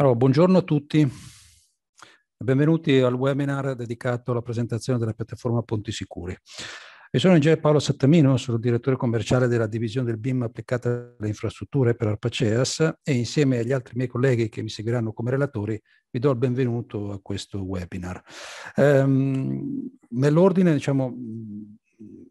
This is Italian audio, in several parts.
Allora, buongiorno a tutti. Benvenuti al webinar dedicato alla presentazione della piattaforma Ponti Sicuri. Io sono Ingegner Paolo Sattamino, sono direttore commerciale della divisione del BIM applicata alle infrastrutture per Arpaceas e insieme agli altri miei colleghi che mi seguiranno come relatori vi do il benvenuto a questo webinar. Ehm, nell'ordine, diciamo,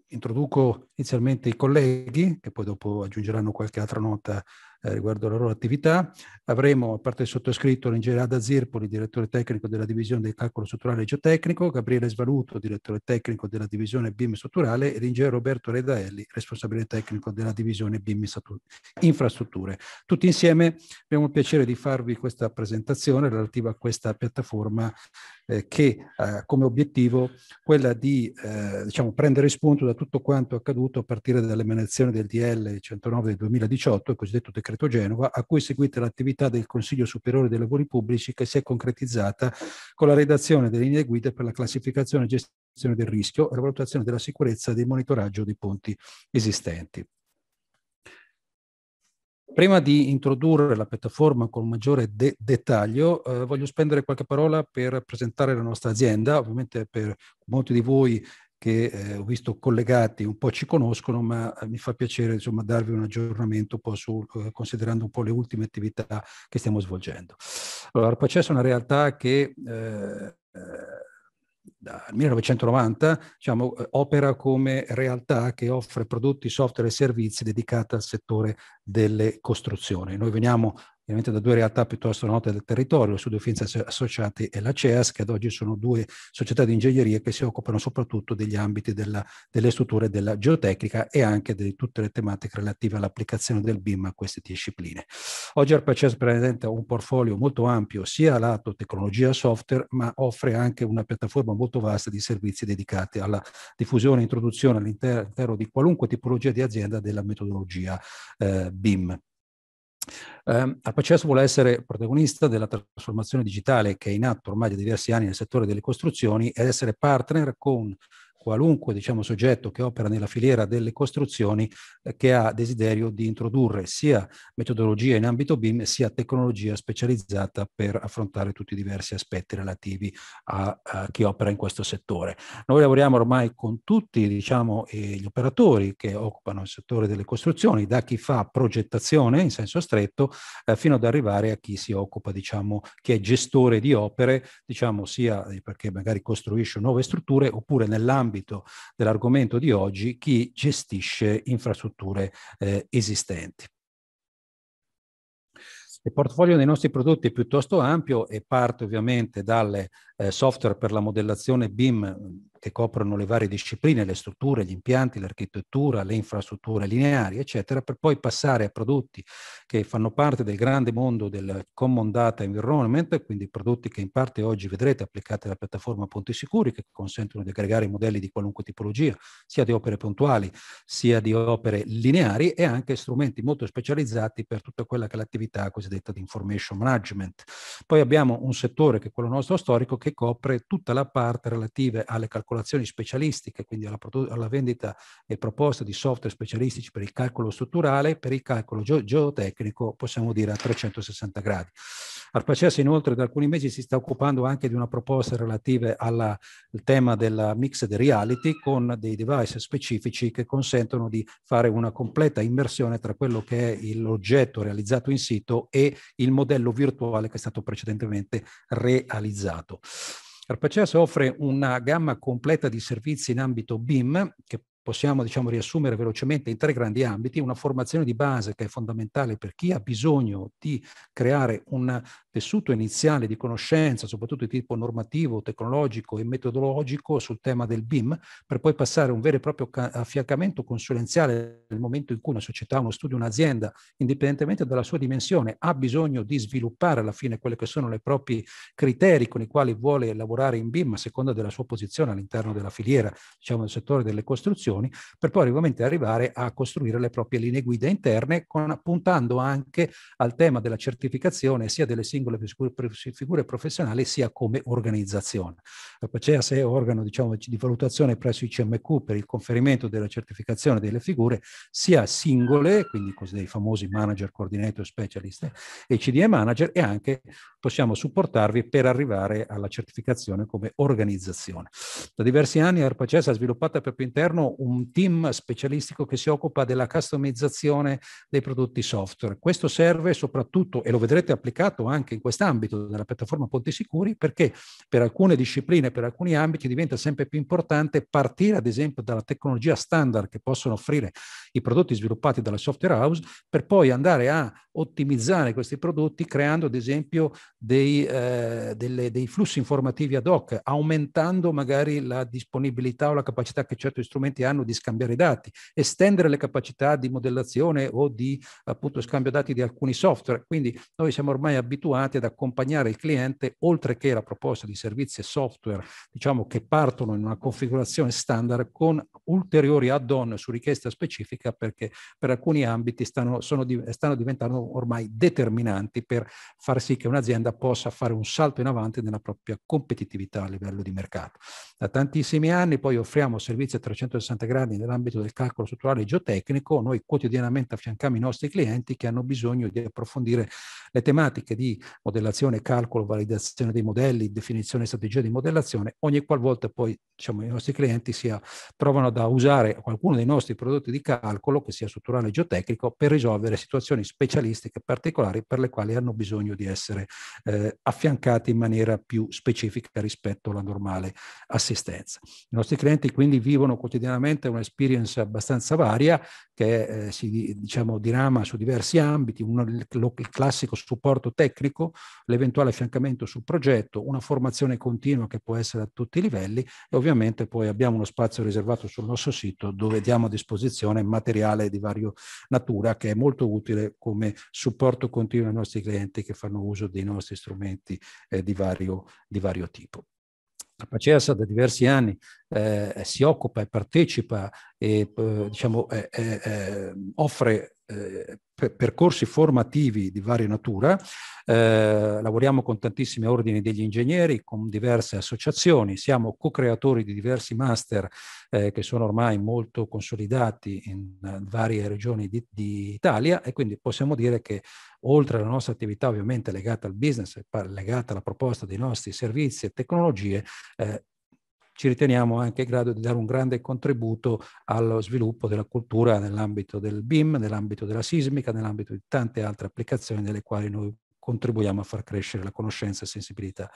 introduco inizialmente i colleghi, che poi dopo aggiungeranno qualche altra nota eh, riguardo alla loro attività. Avremo, a parte il sottoscritto, l'ingegnere Ada Zirpoli, direttore tecnico della divisione del calcolo strutturale e geotecnico, Gabriele Svaluto, direttore tecnico della divisione BIM strutturale e l'ingegnere Roberto Redaelli, responsabile tecnico della divisione BIM infrastrutture. Tutti insieme abbiamo il piacere di farvi questa presentazione relativa a questa piattaforma eh, che ha come obiettivo quella di eh, diciamo, prendere spunto da tutto quanto accaduto a partire dall'emanazione del DL 109 del 2018, il cosiddetto decreto Genova, a cui è seguita l'attività del Consiglio Superiore dei Lavori Pubblici che si è concretizzata con la redazione delle linee guida per la classificazione e gestione del rischio e la valutazione della sicurezza e del monitoraggio dei ponti esistenti. Prima di introdurre la piattaforma con maggiore de dettaglio, eh, voglio spendere qualche parola per presentare la nostra azienda. Ovviamente per molti di voi che eh, ho visto collegati, un po' ci conoscono, ma eh, mi fa piacere insomma, darvi un aggiornamento un po' su, eh, considerando un po' le ultime attività che stiamo svolgendo. Allora, Arpacesso è una realtà che eh, eh dal 1990 diciamo, eh, opera come realtà che offre prodotti, software e servizi dedicati al settore delle costruzioni. Noi veniamo ovviamente da due realtà piuttosto note del territorio, il Sudofinza Associati e la CEAS, che ad oggi sono due società di ingegneria che si occupano soprattutto degli ambiti della, delle strutture della geotecnica e anche di tutte le tematiche relative all'applicazione del BIM a queste discipline. Oggi RPCS presenta un portfolio molto ampio sia lato tecnologia software, ma offre anche una piattaforma molto vasta di servizi dedicati alla diffusione e introduzione all'interno di qualunque tipologia di azienda della metodologia eh, BIM. Um, al processo vuole essere protagonista della trasformazione digitale che è in atto ormai da diversi anni nel settore delle costruzioni ed essere partner con qualunque diciamo, soggetto che opera nella filiera delle costruzioni eh, che ha desiderio di introdurre sia metodologia in ambito BIM sia tecnologia specializzata per affrontare tutti i diversi aspetti relativi a, a chi opera in questo settore. Noi lavoriamo ormai con tutti diciamo, eh, gli operatori che occupano il settore delle costruzioni, da chi fa progettazione in senso stretto eh, fino ad arrivare a chi si occupa, diciamo, chi è gestore di opere, diciamo, sia eh, perché magari costruisce nuove strutture oppure nell'ambito nell'ambito dell'argomento di oggi chi gestisce infrastrutture eh, esistenti. Il portfolio dei nostri prodotti è piuttosto ampio e parte ovviamente dalle eh, software per la modellazione BIM che coprono le varie discipline, le strutture, gli impianti, l'architettura, le infrastrutture lineari, eccetera, per poi passare a prodotti che fanno parte del grande mondo del common data environment, quindi prodotti che in parte oggi vedrete applicati alla piattaforma Ponti Sicuri, che consentono di aggregare modelli di qualunque tipologia, sia di opere puntuali, sia di opere lineari e anche strumenti molto specializzati per tutta quella che è l'attività cosiddetta di information management. Poi abbiamo un settore che è quello nostro storico che copre tutta la parte relativa alle calcolazioni calcolazioni specialistiche, quindi alla, alla vendita e proposta di software specialistici per il calcolo strutturale, per il calcolo ge geotecnico possiamo dire a 360 gradi. Arpacea inoltre da alcuni mesi si sta occupando anche di una proposta relativa alla, al tema della mixed reality con dei device specifici che consentono di fare una completa immersione tra quello che è l'oggetto realizzato in sito e il modello virtuale che è stato precedentemente realizzato. Arpacea offre una gamma completa di servizi in ambito BIM che possiamo diciamo, riassumere velocemente in tre grandi ambiti, una formazione di base che è fondamentale per chi ha bisogno di creare un tessuto iniziale di conoscenza, soprattutto di tipo normativo, tecnologico e metodologico sul tema del BIM, per poi passare a un vero e proprio affiancamento consulenziale nel momento in cui una società, uno studio, un'azienda, indipendentemente dalla sua dimensione, ha bisogno di sviluppare alla fine quelli che sono i propri criteri con i quali vuole lavorare in BIM a seconda della sua posizione all'interno della filiera, diciamo del settore delle costruzioni soluzioni, per poi ovviamente arrivare a costruire le proprie linee guida interne, con, puntando anche al tema della certificazione sia delle singole figure professionali sia come organizzazione. La PACEAS è organo diciamo, di valutazione presso i CMQ per il conferimento della certificazione delle figure sia singole, quindi dei famosi manager, coordinator, specialist e CDE manager e anche possiamo supportarvi per arrivare alla certificazione come organizzazione. Da diversi anni ARPACES ha sviluppato al proprio interno un team specialistico che si occupa della customizzazione dei prodotti software. Questo serve soprattutto, e lo vedrete applicato anche in quest'ambito della piattaforma Ponti Sicuri, perché per alcune discipline, per alcuni ambiti diventa sempre più importante partire ad esempio dalla tecnologia standard che possono offrire i prodotti sviluppati dalla software house per poi andare a ottimizzare questi prodotti creando ad esempio dei, eh, delle, dei flussi informativi ad hoc, aumentando magari la disponibilità o la capacità che certi strumenti hanno hanno di scambiare dati, estendere le capacità di modellazione o di appunto scambio dati di alcuni software. Quindi noi siamo ormai abituati ad accompagnare il cliente oltre che la proposta di servizi e software, diciamo che partono in una configurazione standard con ulteriori add-on su richiesta specifica perché per alcuni ambiti stanno, sono, stanno diventando ormai determinanti per far sì che un'azienda possa fare un salto in avanti nella propria competitività a livello di mercato. Da tantissimi anni poi offriamo servizi a 360 360 gradi nell'ambito del calcolo strutturale geotecnico, noi quotidianamente affianchiamo i nostri clienti che hanno bisogno di approfondire le tematiche di modellazione, calcolo, validazione dei modelli, definizione e strategia di modellazione, ogni qualvolta poi diciamo, i nostri clienti sia, trovano da usare qualcuno dei nostri prodotti di calcolo, che sia strutturale e geotecnico, per risolvere situazioni specialistiche particolari per le quali hanno bisogno di essere eh, affiancati in maniera più specifica rispetto alla normale assistenza. I nostri clienti quindi vivono quotidianamente sicuramente un'esperienza abbastanza varia che eh, si diciamo, dirama su diversi ambiti, uno, il, il classico supporto tecnico, l'eventuale affiancamento sul progetto, una formazione continua che può essere a tutti i livelli e ovviamente poi abbiamo uno spazio riservato sul nostro sito dove diamo a disposizione materiale di vario natura che è molto utile come supporto continuo ai nostri clienti che fanno uso dei nostri strumenti eh, di, vario, di vario tipo. Paceas da diversi anni eh, si occupa e partecipa e eh, diciamo, eh, eh, eh offre eh, percorsi formativi di varia natura, eh, lavoriamo con tantissimi ordini degli ingegneri, con diverse associazioni, siamo co-creatori di diversi master eh, che sono ormai molto consolidati in uh, varie regioni di, di, Italia e quindi possiamo dire che oltre alla nostra attività ovviamente legata al business, legata alla proposta dei nostri servizi e tecnologie, eh, ci riteniamo anche in grado di dare un grande contributo allo sviluppo della cultura nell'ambito del BIM, nell'ambito della sismica, nell'ambito di tante altre applicazioni nelle quali noi contribuiamo a far crescere la conoscenza e sensibilità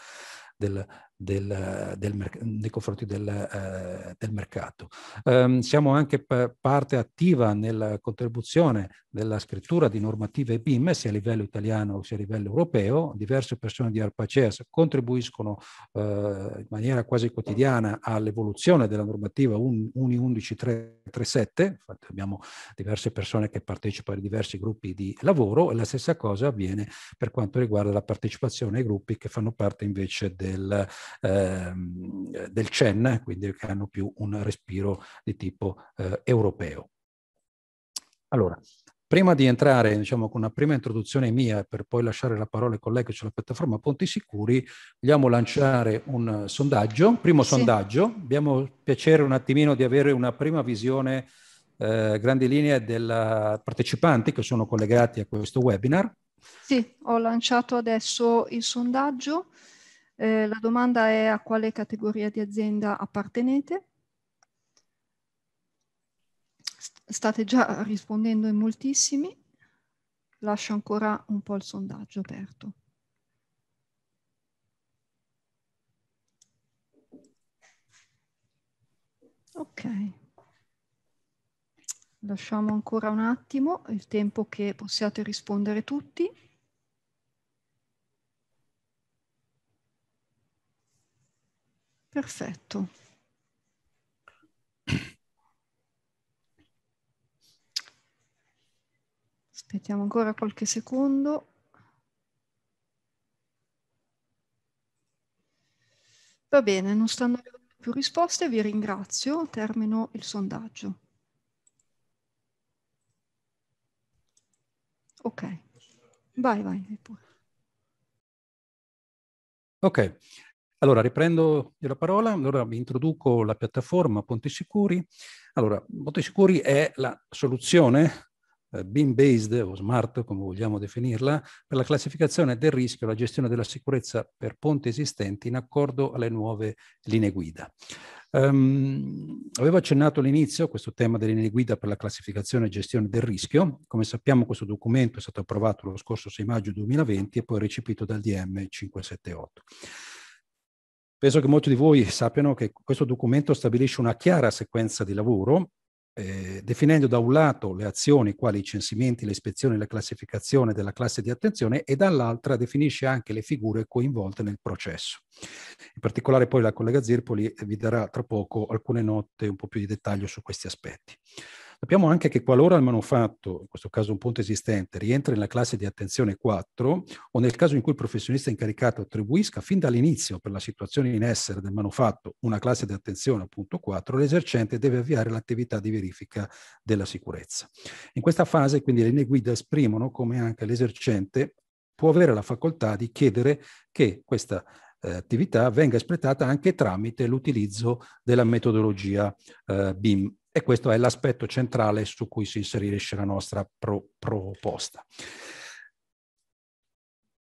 del, del, del, nei confronti del, eh, del mercato. Um, siamo anche parte attiva nella contribuzione della scrittura di normative BIM sia a livello italiano sia a livello europeo. Diverse persone di ARPACES contribuiscono eh, in maniera quasi quotidiana all'evoluzione della normativa UNI 11337. Infatti abbiamo diverse persone che partecipano ai diversi gruppi di lavoro e la stessa cosa avviene per quanto riguarda la partecipazione ai gruppi che fanno parte invece del ehm, del CEN, quindi che hanno più un respiro di tipo eh, europeo. Allora, prima di entrare diciamo, con una prima introduzione mia per poi lasciare la parola ai colleghi sulla piattaforma Ponti Sicuri, vogliamo lanciare un sondaggio, primo sì. sondaggio. Abbiamo il piacere un attimino di avere una prima visione, eh, grandi linee, dei partecipanti che sono collegati a questo webinar. Sì, ho lanciato adesso il sondaggio. Eh, la domanda è a quale categoria di azienda appartenete. State già rispondendo in moltissimi. Lascio ancora un po' il sondaggio aperto. Ok. Lasciamo ancora un attimo il tempo che possiate rispondere tutti. Perfetto. Aspettiamo ancora qualche secondo. Va bene, non stanno arrivando più risposte, vi ringrazio, termino il sondaggio. Ok, vai, vai. Ok, allora, riprendo la parola, allora vi introduco la piattaforma Ponte Sicuri. Allora, Ponte Sicuri è la soluzione eh, BIM-based o smart, come vogliamo definirla, per la classificazione del rischio e la gestione della sicurezza per ponti esistenti in accordo alle nuove linee guida. Um, avevo accennato all'inizio questo tema delle linee guida per la classificazione e gestione del rischio. Come sappiamo questo documento è stato approvato lo scorso 6 maggio 2020 e poi recepito dal DM 578. Penso che molti di voi sappiano che questo documento stabilisce una chiara sequenza di lavoro, eh, definendo da un lato le azioni quali i censimenti, le ispezioni, la classificazione della classe di attenzione e dall'altra definisce anche le figure coinvolte nel processo. In particolare poi la collega Zirpoli vi darà tra poco alcune note un po' più di dettaglio su questi aspetti. Sappiamo anche che qualora il manufatto, in questo caso un ponte esistente, rientri nella classe di attenzione 4 o nel caso in cui il professionista incaricato attribuisca fin dall'inizio per la situazione in essere del manufatto una classe di attenzione appunto 4, l'esercente deve avviare l'attività di verifica della sicurezza. In questa fase quindi le linee guida esprimono come anche l'esercente può avere la facoltà di chiedere che questa eh, attività venga espletata anche tramite l'utilizzo della metodologia eh, BIM e questo è l'aspetto centrale su cui si inserisce la nostra pro- proposta.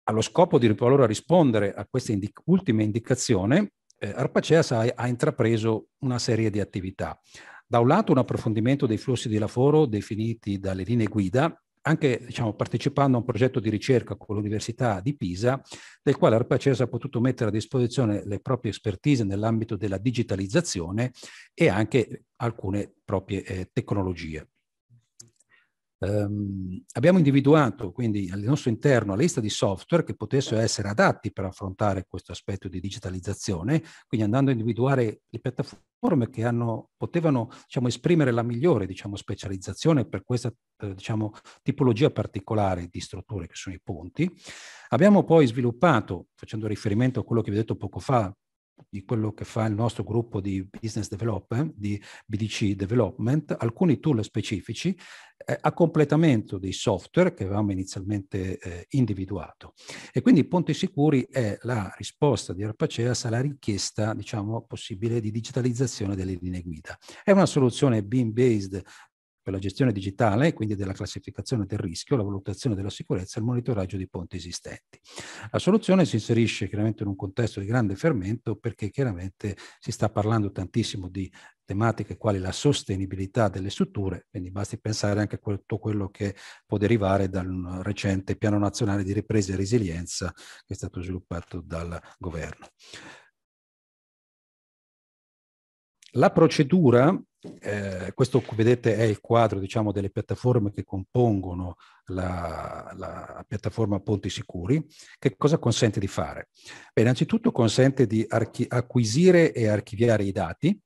Allo scopo di allora rispondere a questa indi- ultima indicazione, eh, Arpaceas ha, ha intrapreso una serie di attività. Da un lato un approfondimento dei flussi di lavoro definiti dalle linee guida anche diciamo, partecipando a un progetto di ricerca con l'Università di Pisa, del quale Arpacesa ha potuto mettere a disposizione le proprie expertise nell'ambito della digitalizzazione e anche alcune proprie eh, tecnologie. Um, abbiamo individuato quindi al nostro interno la lista di software che potessero essere adatti per affrontare questo aspetto di digitalizzazione, quindi andando a individuare le piattaforme che hanno, potevano diciamo, esprimere la migliore diciamo, specializzazione per questa eh, diciamo, tipologia particolare di strutture che sono i ponti. Abbiamo poi sviluppato, facendo riferimento a quello che vi ho detto poco fa, di quello che fa il nostro gruppo di business development, di BDC development, alcuni tool specifici eh, a completamento dei software che avevamo inizialmente eh, individuato. E quindi Ponti Sicuri è la risposta di Arpaceas alla richiesta, diciamo, possibile di digitalizzazione delle linee guida. È una soluzione BIM based per la gestione digitale quindi della classificazione del rischio, la valutazione della sicurezza e il monitoraggio di ponti esistenti. La soluzione si inserisce chiaramente in un contesto di grande fermento perché chiaramente si sta parlando tantissimo di tematiche quali la sostenibilità delle strutture, quindi basti pensare anche a tutto quello che può derivare dal recente piano nazionale di ripresa e resilienza che è stato sviluppato dal governo. La procedura, eh, questo vedete è il quadro diciamo, delle piattaforme che compongono la, la, piattaforma Ponti Sicuri, che cosa consente di fare? Beh, innanzitutto consente di archi- acquisire e archiviare i dati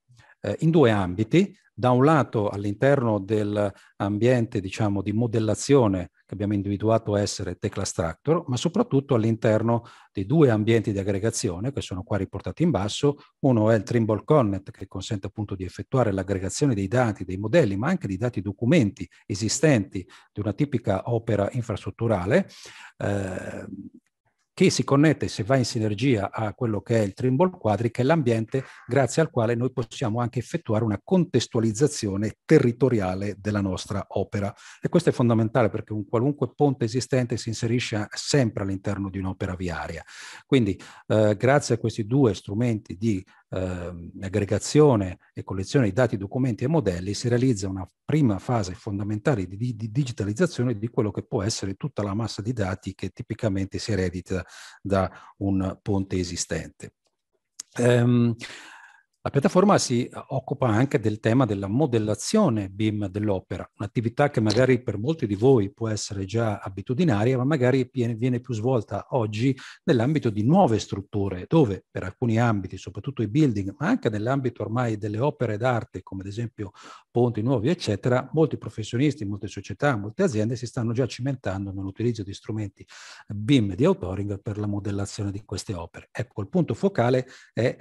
eh, in due ambiti, da un lato all'interno dell'ambiente diciamo, di modellazione che abbiamo individuato essere Tecla Structure, ma soprattutto all'interno di due ambienti di aggregazione che sono qua riportati in basso. Uno è il Trimble Connect che consente appunto di effettuare l'aggregazione dei dati, dei modelli, ma anche di dati documenti esistenti di una tipica opera infrastrutturale. Eh, che si connette, se va in sinergia, a quello che è il Trimble Quadri, che è l'ambiente grazie al quale noi possiamo anche effettuare una contestualizzazione territoriale della nostra opera. E questo è fondamentale perché un qualunque ponte esistente si inserisce sempre all'interno di un'opera viaria. Quindi eh, grazie a questi due strumenti di eh, aggregazione e collezione di dati, documenti e modelli, si realizza una prima fase fondamentale di, di, di, digitalizzazione di quello che può essere tutta la massa di dati che tipicamente si eredita da un ponte esistente. Ehm, la piattaforma si occupa anche del tema della modellazione BIM dell'opera, un'attività che magari per molti di voi può essere già abitudinaria, ma magari viene più svolta oggi nell'ambito di nuove strutture, dove per alcuni ambiti, soprattutto i building, ma anche nell'ambito ormai delle opere d'arte, come ad esempio ponti nuovi, eccetera, molti professionisti, molte società, molte aziende si stanno già cimentando nell'utilizzo di strumenti BIM di authoring per la modellazione di queste opere. Ecco, il punto focale è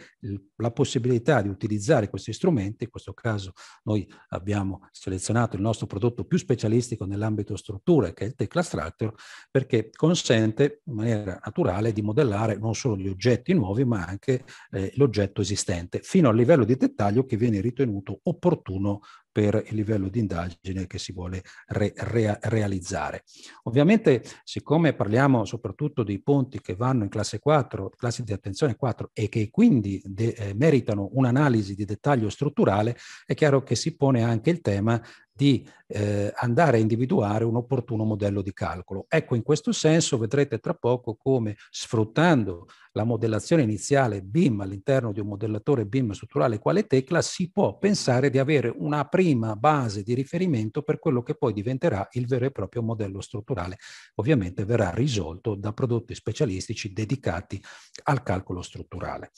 la possibilità possibilità di utilizzare questi strumenti, in questo caso noi abbiamo selezionato il nostro prodotto più specialistico nell'ambito strutture, che è il Tecla Structure, perché consente in maniera naturale di modellare non solo gli oggetti nuovi, ma anche eh, l'oggetto esistente, fino al livello di dettaglio che viene ritenuto opportuno per il livello di indagine che si vuole re, re, realizzare. Ovviamente, siccome parliamo soprattutto dei ponti che vanno in classe 4, classi di attenzione 4 e che quindi de, eh, meritano un'analisi di dettaglio strutturale, è chiaro che si pone anche il tema di eh, andare a individuare un opportuno modello di calcolo. Ecco, in questo senso vedrete tra poco come sfruttando la modellazione iniziale BIM all'interno di un modellatore BIM strutturale quale Tecla si può pensare di avere una prima base di riferimento per quello che poi diventerà il vero e proprio modello strutturale. Ovviamente verrà risolto da prodotti specialistici dedicati al calcolo strutturale.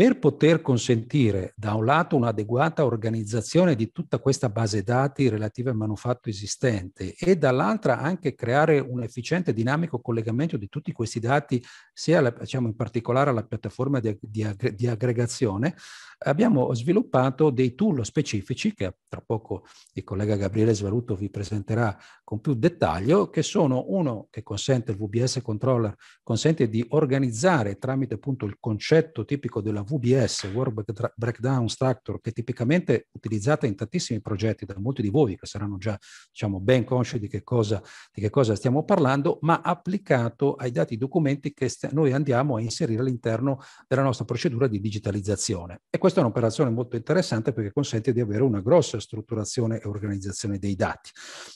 Per poter consentire da un lato un'adeguata organizzazione di tutta questa base dati relativa al manufatto esistente e dall'altra anche creare un efficiente e dinamico collegamento di tutti questi dati, sia la, diciamo, in particolare alla piattaforma di, di, di aggregazione, abbiamo sviluppato dei tool specifici che tra poco il collega Gabriele Svaruto vi presenterà con più dettaglio, che sono uno che consente, il VBS controller, consente di organizzare tramite appunto il concetto tipico della VBS, Work Breakdown Structure, che è tipicamente utilizzata in tantissimi progetti da molti di voi che saranno già diciamo, ben consci di che, cosa, di che cosa stiamo parlando, ma applicato ai dati documenti che noi andiamo a inserire all'interno della nostra procedura di digitalizzazione. E questa è un'operazione molto interessante perché consente di avere una grossa strutturazione e organizzazione dei dati.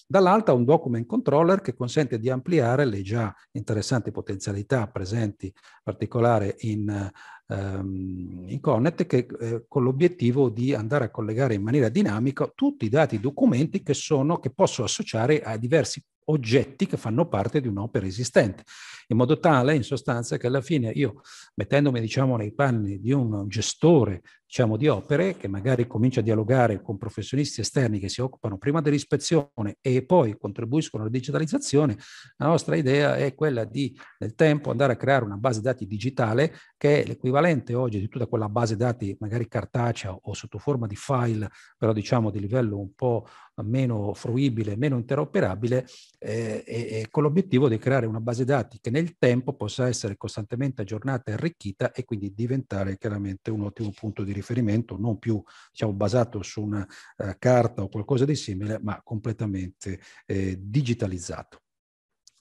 Dall'altra un document controller che consente di ampliare le già interessanti potenzialità presenti in particolare in ehm, Iconet che, eh, con l'obiettivo di andare a collegare in maniera dinamica tutti i dati e documenti che, sono, che posso associare a diversi oggetti che fanno parte di un'opera esistente in modo tale in sostanza che alla fine io mettendomi diciamo nei panni di un gestore diciamo di opere che magari comincia a dialogare con professionisti esterni che si occupano prima dell'ispezione e poi contribuiscono alla digitalizzazione, la nostra idea è quella di nel tempo andare a creare una base dati digitale che è l'equivalente oggi di tutta quella base dati magari cartacea o sotto forma di file, però diciamo di livello un po' meno fruibile, meno interoperabile, eh, e, e con l'obiettivo di creare una base dati che nel tempo possa essere costantemente aggiornata e arricchita e quindi diventare chiaramente un ottimo punto di riferimento, non più diciamo, basato su una uh, carta o qualcosa di simile, ma completamente eh, digitalizzato.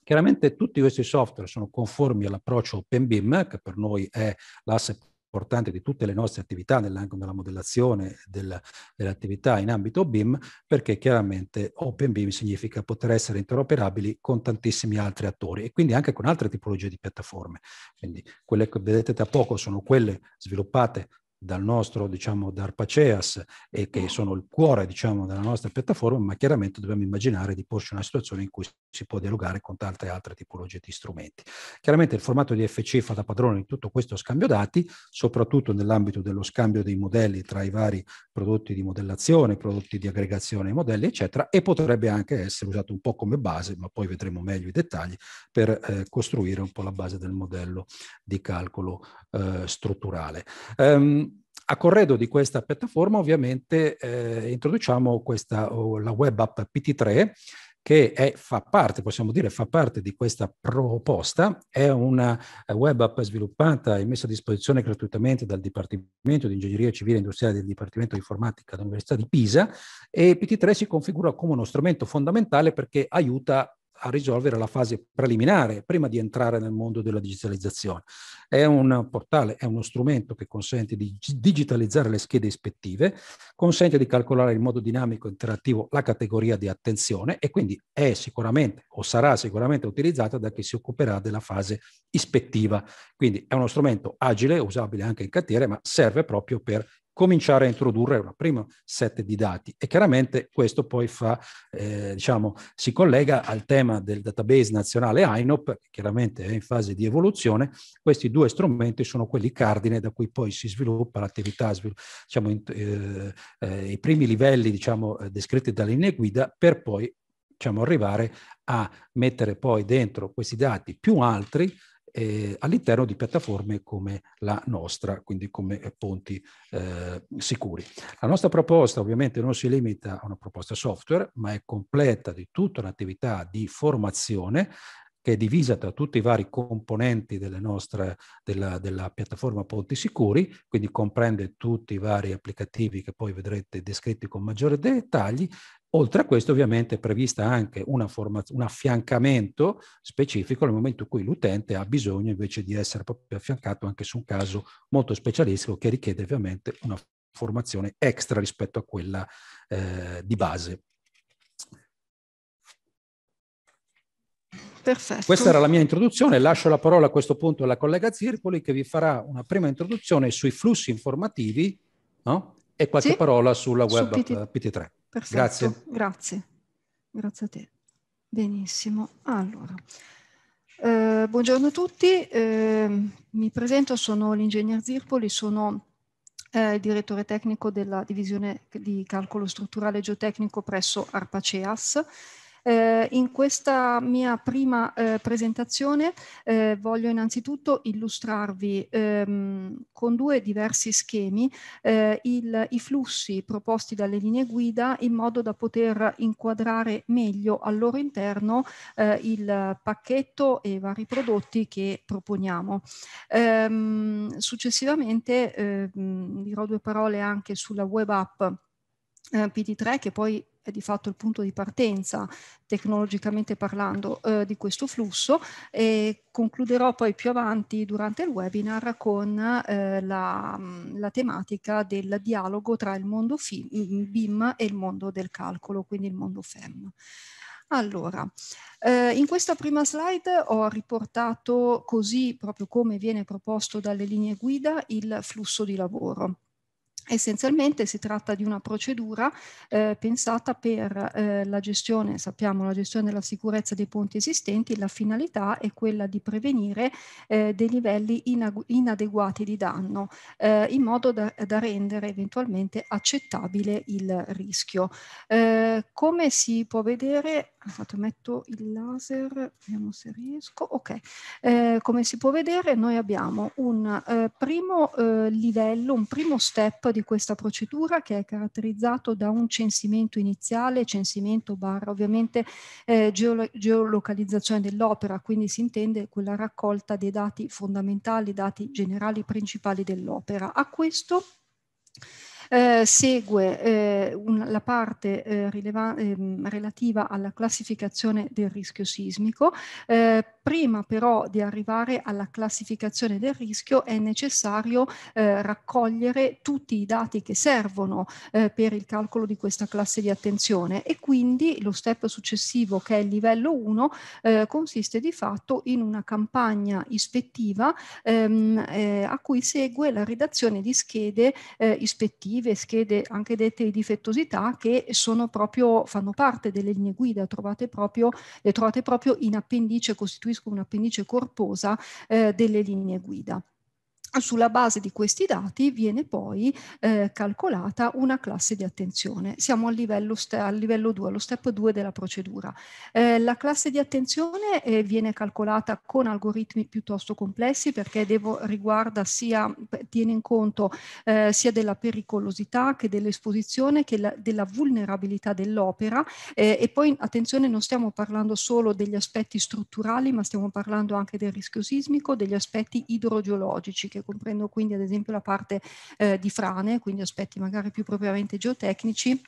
Chiaramente tutti questi software sono conformi all'approccio OpenBIM, che per noi è l'asset importante di tutte le nostre attività nell'ambito della modellazione del, dell'attività in ambito BIM, perché chiaramente Open BIM significa poter essere interoperabili con tantissimi altri attori e quindi anche con altre tipologie di piattaforme. Quindi quelle che vedete da poco sono quelle sviluppate dal nostro diciamo DARPACEAS e che mm. sono il cuore diciamo della nostra piattaforma, ma chiaramente dobbiamo immaginare di porci una situazione in cui si può dialogare con tante altre tipologie di strumenti. Chiaramente il formato di FC fa da padrone di tutto questo scambio dati, soprattutto nell'ambito dello scambio dei modelli tra i vari prodotti di modellazione, prodotti di aggregazione ai modelli, eccetera, e potrebbe anche essere usato un po' come base, ma poi vedremo meglio i dettagli, per eh, costruire un po' la base del modello di calcolo eh, strutturale. Um, a corredo di questa piattaforma ovviamente eh, introduciamo questa, la web app PT3 che è, fa parte, possiamo dire, fa parte di questa proposta, è una eh, web app sviluppata e messa a disposizione gratuitamente dal Dipartimento di Ingegneria Civile e Industriale del Dipartimento di Informatica dell'Università di Pisa e PT3 si configura come uno strumento fondamentale perché aiuta a risolvere la fase preliminare prima di entrare nel mondo della digitalizzazione. È un portale, è uno strumento che consente di digitalizzare le schede ispettive, consente di calcolare in modo dinamico e interattivo la categoria di attenzione e quindi è sicuramente o sarà sicuramente utilizzata da chi si occuperà della fase ispettiva. Quindi è uno strumento agile, usabile anche in cantiere, ma serve proprio per cominciare a introdurre una prima set di dati e chiaramente questo poi fa, eh, diciamo, si collega al tema del database nazionale INOP, che chiaramente è in fase di evoluzione, questi due strumenti sono quelli cardine da cui poi si sviluppa l'attività, diciamo, in, eh, eh, i primi livelli diciamo, eh, descritti dalle linee guida per poi diciamo, arrivare a mettere poi dentro questi dati più altri eh, all'interno di piattaforme come la nostra, quindi come eh, ponti eh, sicuri. La nostra proposta ovviamente non si limita a una proposta software, ma è completa di tutta un'attività di formazione che è divisa tra tutti i vari componenti nostre, della, della, piattaforma Ponti Sicuri, quindi comprende tutti i vari applicativi che poi vedrete descritti con maggiore dettagli. Oltre a questo ovviamente è prevista anche forma, un affiancamento specifico nel momento in cui l'utente ha bisogno invece di essere proprio affiancato anche su un caso molto specialistico che richiede ovviamente una formazione extra rispetto a quella eh, di base. Perfetto. Questa era la mia introduzione, lascio la parola a questo punto alla collega Zirpoli che vi farà una prima introduzione sui flussi informativi no? e qualche sì? parola sulla web Su PT... PT3. Perfetto. Grazie. Grazie. Grazie a te. Benissimo. Allora, eh, buongiorno a tutti, eh, mi presento, sono l'ingegner Zirpoli, sono eh, il direttore tecnico della divisione di calcolo strutturale geotecnico presso ARPA-CEAS eh, in questa mia prima eh, presentazione eh, voglio innanzitutto illustrarvi ehm, con due diversi schemi eh, il, i flussi proposti dalle linee guida in modo da poter inquadrare meglio al loro interno eh, il pacchetto e i vari prodotti che proponiamo. Ehm, successivamente ehm, dirò due parole anche sulla web app eh, PD3 che poi è di fatto il punto di partenza tecnologicamente parlando eh, di questo flusso e concluderò poi più avanti durante il webinar con eh, la, mm, la, tematica del dialogo tra il mondo BIM mm, e il mondo del calcolo, quindi il mondo FEM. Allora, eh, in questa prima slide ho riportato così, proprio come viene proposto dalle linee guida, il flusso di lavoro. Essenzialmente si tratta di una procedura eh, pensata per eh, la gestione, sappiamo, la gestione della sicurezza dei ponti esistenti, la finalità è quella di prevenire eh, dei livelli inadeguati di danno eh, in modo da, da, rendere eventualmente accettabile il rischio. Eh, come si può vedere Infatti metto il laser, vediamo se riesco. Ok, eh, come si può vedere noi abbiamo un eh, primo eh, livello, un primo step di questa procedura che è caratterizzato da un censimento iniziale, censimento barra ovviamente eh, geolo geolocalizzazione dell'opera, quindi si intende quella raccolta dei dati fondamentali, dati generali principali dell'opera. A questo eh, segue eh, un, la parte eh, rileva, ehm, relativa alla classificazione del rischio sismico, eh, Prima però di arrivare alla classificazione del rischio è necessario eh, raccogliere tutti i dati che servono eh, per il calcolo di questa classe di attenzione e quindi lo step successivo che è il livello 1 eh, consiste di fatto in una campagna ispettiva ehm, eh, a cui segue la redazione di schede eh, ispettive, schede anche dette di difettosità che sono proprio, fanno parte delle linee guida, trovate proprio, le trovate proprio in appendice costituito costruiscono un'appendice corposa eh, delle linee guida. Ah, sulla base di questi dati viene poi eh, calcolata una classe di attenzione. Siamo al livello, al livello 2, allo step 2 della procedura. Eh, la classe di attenzione eh, viene calcolata con algoritmi piuttosto complessi perché devo, riguarda sia, tiene in conto eh, sia della pericolosità che dell'esposizione che la, della vulnerabilità dell'opera eh, e poi attenzione non stiamo parlando solo degli aspetti strutturali ma stiamo parlando anche del rischio sismico, degli aspetti idrogeologici che comprendo quindi ad esempio la parte eh, di frane, quindi aspetti magari più propriamente geotecnici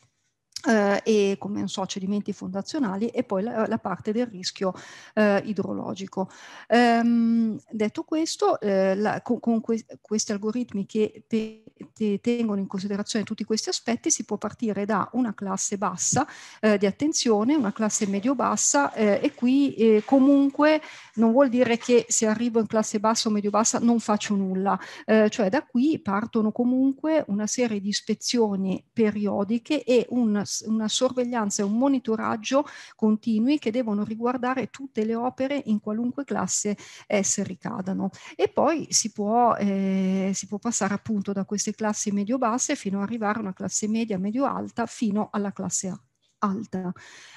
eh, e come non so, cedimenti fondazionali e poi la, la parte del rischio eh, idrologico. Ehm, detto questo, eh, la, con, con que questi algoritmi che te, te tengono in considerazione tutti questi aspetti si può partire da una classe bassa eh, di attenzione, una classe medio-bassa eh, e qui eh, comunque non vuol dire che se arrivo in classe bassa o medio-bassa non faccio nulla, cioè da qui partono comunque una serie di ispezioni periodiche e un una sorveglianza e un monitoraggio continui che devono riguardare tutte le opere in qualunque classe esse ricadano. E poi si può, eh, si può passare appunto da queste classi medio-basse fino ad arrivare a una classe media, medio-alta, fino alla classe A alta.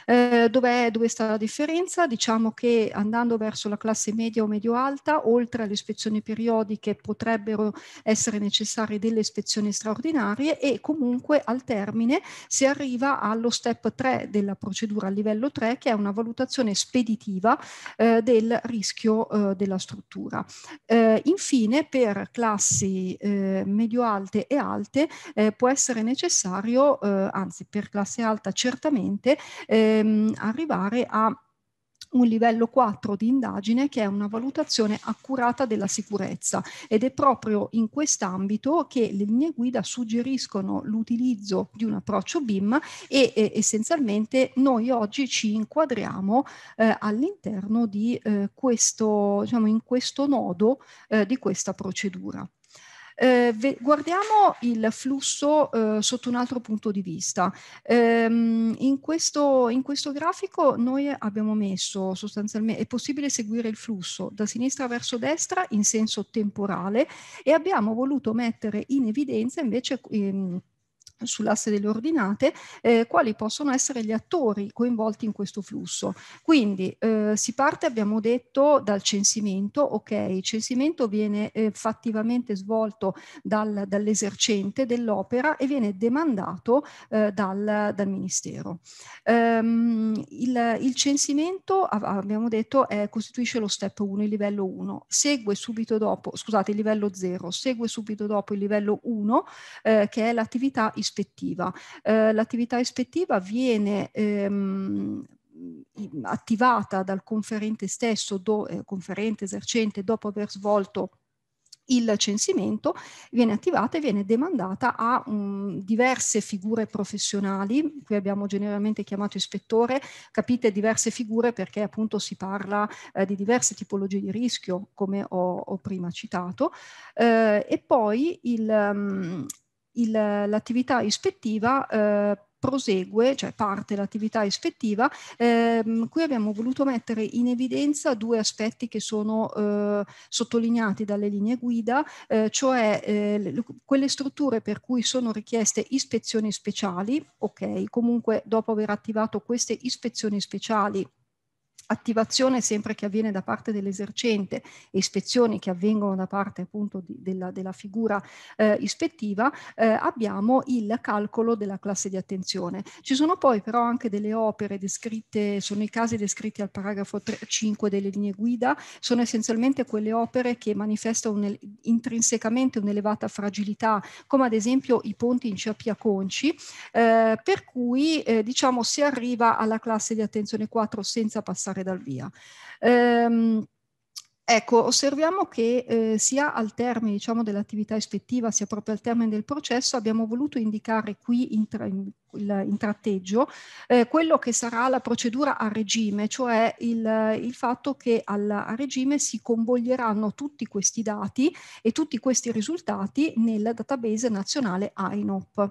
Eh, dov'è, dove sta la differenza? Diciamo che andando verso la classe media o medio-alta, oltre alle ispezioni periodiche potrebbero essere necessarie delle ispezioni straordinarie e comunque al termine si arriva allo step 3 della procedura a livello 3 che è una valutazione speditiva eh, del rischio eh, della struttura. Eh, infine per classi eh, medio-alte e alte eh, può essere necessario, anzi per classe alta certamente, praticamente ehm, arrivare a un livello 4 di indagine che è una valutazione accurata della sicurezza ed è proprio in quest'ambito che le linee guida suggeriscono l'utilizzo di un approccio BIM e, e essenzialmente noi oggi ci inquadriamo eh, all'interno di eh, questo, diciamo, in questo nodo eh, di questa procedura. Eh, guardiamo il flusso eh, sotto un altro punto di vista. Ehm, in, questo, in, questo, grafico noi abbiamo messo sostanzialmente, è possibile seguire il flusso da sinistra verso destra in senso temporale e abbiamo voluto mettere in evidenza invece... Ehm, sull'asse delle ordinate, eh, quali possono essere gli attori coinvolti in questo flusso. Quindi eh, si parte, abbiamo detto, dal censimento, ok, il censimento viene eh, fattivamente svolto dal, dall'esercente dell'opera e viene demandato eh, dal, dal, Ministero. Ehm, il, il, censimento, abbiamo detto, costituisce lo step 1, il livello 1, segue subito dopo, scusate, il livello 0, segue subito dopo il livello 1, eh, che è l'attività istruttoria ispettiva. Eh, l'attività ispettiva viene ehm, attivata dal conferente stesso, do, eh, conferente esercente, dopo aver svolto il censimento viene attivata e viene demandata a um, diverse figure professionali, qui abbiamo generalmente chiamato ispettore, capite diverse figure perché appunto si parla eh, di diverse tipologie di rischio come ho, ho prima citato eh, e poi il, um, il, l'attività ispettiva eh, prosegue, cioè parte l'attività ispettiva, ehm, qui abbiamo voluto mettere in evidenza due aspetti che sono eh, sottolineati dalle linee guida, eh, cioè eh, le, quelle strutture per cui sono richieste ispezioni speciali, ok, comunque dopo aver attivato queste ispezioni speciali attivazione sempre che avviene da parte dell'esercente e ispezioni che avvengono da parte appunto di, della, della, figura eh, ispettiva, eh, abbiamo il calcolo della classe di attenzione. Ci sono poi però anche delle opere descritte, sono i casi descritti al paragrafo 3, 5 delle linee guida, sono essenzialmente quelle opere che manifestano un, intrinsecamente un'elevata fragilità, come ad esempio i ponti in Ciapia Conci, eh, per cui eh, diciamo si arriva alla classe di attenzione 4 senza passare andare dal via. Ehm, Ecco, osserviamo che eh, sia al termine diciamo, dell'attività ispettiva sia proprio al termine del processo abbiamo voluto indicare qui in, tra, in, in tratteggio eh, quello che sarà la procedura a regime, cioè il, il fatto che al, a regime si convoglieranno tutti questi dati e tutti questi risultati nel database nazionale INOP.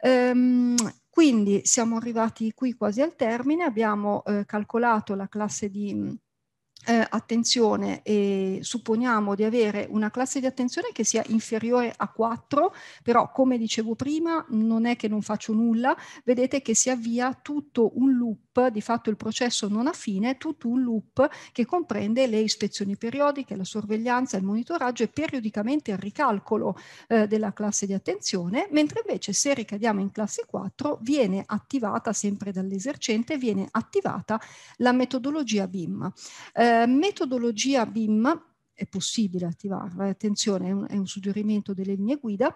Ehm, quindi siamo arrivati qui quasi al termine, abbiamo eh, calcolato la classe di mm, eh, attenzione e supponiamo di avere una classe di attenzione che sia inferiore a 4, però come dicevo prima non è che non faccio nulla, vedete che si avvia tutto un loop di fatto il processo non ha fine, è tutto un loop che comprende le ispezioni periodiche, la sorveglianza, il monitoraggio e periodicamente il ricalcolo eh, della classe di attenzione, mentre invece se ricadiamo in classe 4 viene attivata sempre dall'esercente, viene attivata la metodologia BIM. Eh, metodologia BIM è possibile attivarla, eh, attenzione è un, è un suggerimento delle linee guida,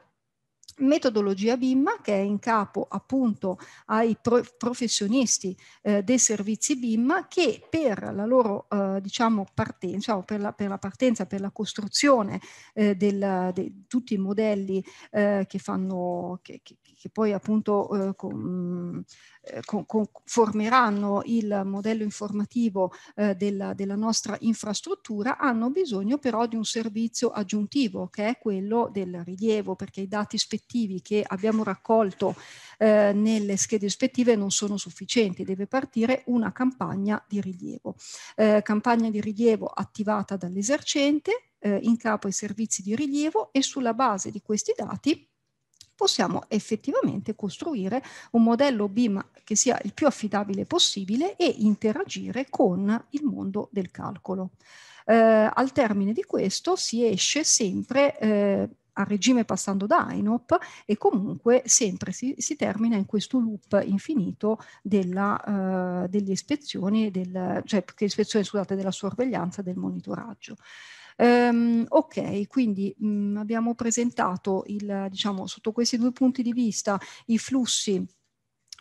metodologia BIM che è in capo appunto ai pro professionisti eh, dei servizi BIM che per la loro eh, diciamo partenza o diciamo, per la, per la, partenza per la costruzione eh, del, de, tutti i modelli eh, che fanno che, che, che poi appunto eh, con, eh, con, con, formeranno il modello informativo eh, della, della, nostra infrastruttura hanno bisogno però di un servizio aggiuntivo che è quello del rilievo perché i dati ispettivi che abbiamo raccolto eh, nelle schede ispettive non sono sufficienti, deve partire una campagna di rilievo. Eh, campagna di rilievo attivata dall'esercente eh, in capo ai servizi di rilievo e sulla base di questi dati possiamo effettivamente costruire un modello BIM che sia il più affidabile possibile e interagire con il mondo del calcolo. Eh, al termine di questo si esce sempre eh, a regime passando da INOP e comunque sempre si, si termina in questo loop infinito della, eh, delle ispezioni, del, cioè ispezioni scusate, della sorveglianza del monitoraggio. Um, ok, quindi mh, mm, abbiamo presentato il, diciamo, sotto questi due punti di vista i flussi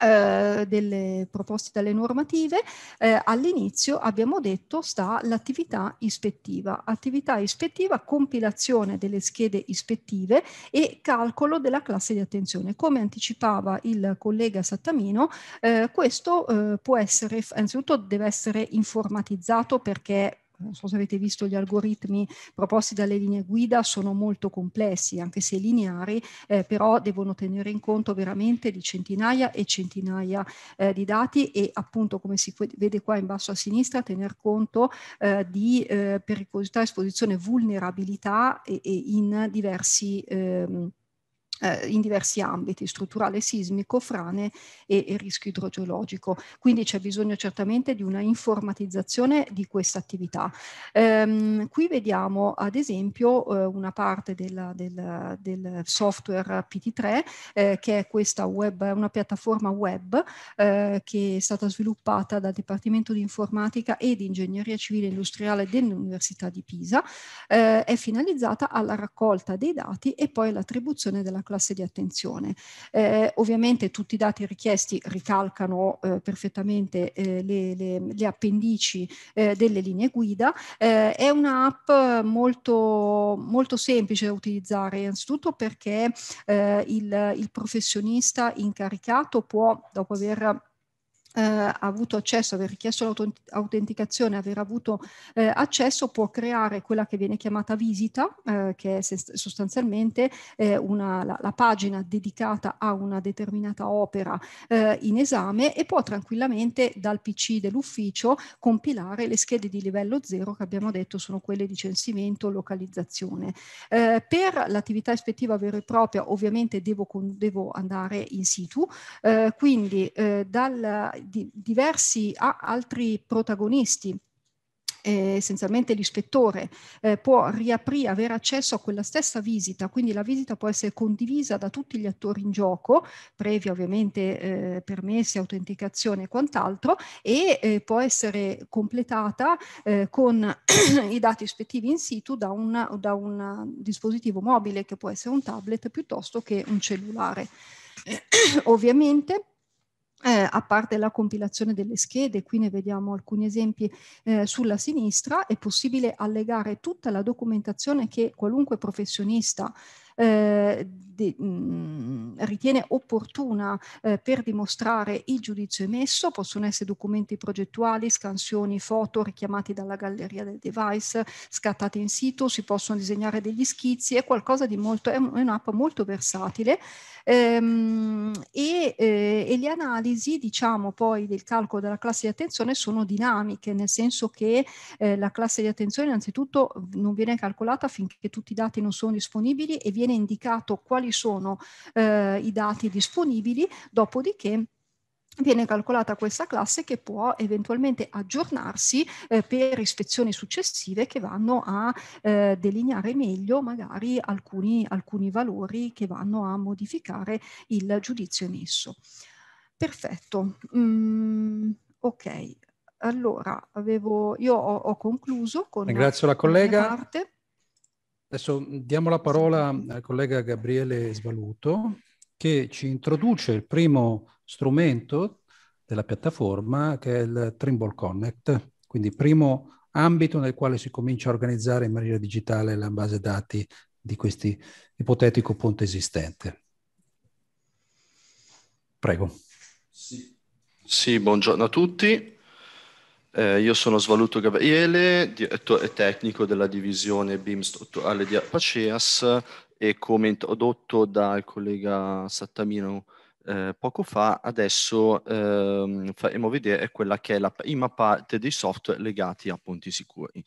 eh, delle proposte dalle normative, eh, all'inizio abbiamo detto sta l'attività ispettiva. Attività ispettiva, compilazione delle schede ispettive e calcolo della classe di attenzione. Come anticipava il collega Sattamino, eh, questo eh, può essere, anzitutto deve essere informatizzato perché non so se avete visto gli algoritmi proposti dalle linee guida, sono molto complessi, anche se lineari, eh, però devono tenere in conto veramente di centinaia e centinaia eh, di dati e appunto come si vede qua in basso a sinistra tener conto eh, di eh, pericolosità, esposizione, vulnerabilità e, e in diversi... Ehm, eh, in diversi ambiti, strutturale sismico, frane e, e rischio idrogeologico. Quindi c'è bisogno certamente di una informatizzazione di questa attività. Ehm, qui vediamo ad esempio eh, una parte del, del, del software PT3 eh, che è questa web, una piattaforma web eh, che è stata sviluppata dal Dipartimento di Informatica e di Ingegneria Civile Industriale dell'Università di Pisa. Eh, è finalizzata alla raccolta dei dati e poi all'attribuzione della classificazione classe di attenzione. Eh, ovviamente tutti i dati richiesti ricalcano eh, perfettamente eh, le, le, le, appendici eh, delle linee guida. Eh, è un'app molto, molto semplice da utilizzare innanzitutto perché eh, il, il professionista incaricato può, dopo aver eh, avuto accesso, aver richiesto l'autenticazione, aver avuto eh, accesso può creare quella che viene chiamata visita, eh, che è sostanzialmente eh, una, la, la, pagina dedicata a una determinata opera eh, in esame e può tranquillamente dal PC dell'ufficio compilare le schede di livello 0 che abbiamo detto sono quelle di censimento, localizzazione. Eh, per l'attività ispettiva vera e propria ovviamente devo, devo andare in situ, quindi dal di diversi altri protagonisti, eh, essenzialmente l'ispettore eh, può riaprire, avere accesso a quella stessa visita, quindi la visita può essere condivisa da tutti gli attori in gioco, previa ovviamente eh, permessi, autenticazione e quant'altro, e eh, può essere completata eh, con i dati ispettivi in situ da un dispositivo mobile che può essere un tablet piuttosto che un cellulare. ovviamente eh, a parte la compilazione delle schede, qui ne vediamo alcuni esempi eh, sulla sinistra, è possibile allegare tutta la documentazione che qualunque professionista eh, de, mh, mhmm, ritiene opportuna eh, per dimostrare il giudizio emesso, possono essere documenti progettuali, scansioni, foto richiamati dalla galleria del device, scattate in sito, si possono disegnare degli schizzi, è qualcosa di molto, è un'app molto versatile ehm, e, eh, e, le analisi, diciamo poi, del calcolo della classe di attenzione sono dinamiche, nel senso che eh, la classe di attenzione innanzitutto non viene calcolata finché tutti i dati non sono disponibili e viene indicato quali quali sono eh, i dati disponibili, dopodiché viene calcolata questa classe che può eventualmente aggiornarsi eh, per ispezioni successive che vanno a eh, delineare meglio magari alcuni, alcuni valori che vanno a modificare il giudizio emesso. Perfetto, mm, ok. Allora, avevo, io ho, ho concluso con... Ringrazio la collega. Parte. Adesso diamo la parola al collega Gabriele Svaluto che ci introduce il primo strumento della piattaforma che è il Trimble Connect, quindi primo ambito nel quale si comincia a organizzare in maniera digitale la base dati di questo ipotetico ponte esistente. Prego. Sì, sì buongiorno a tutti. Eh, io sono Svaluto Gabriele, direttore tecnico della divisione BIM strutturale di Apaceas e come introdotto dal collega Sattamino eh, poco fa, adesso ehm, faremo vedere quella che è la prima parte dei software legati a punti sicuri.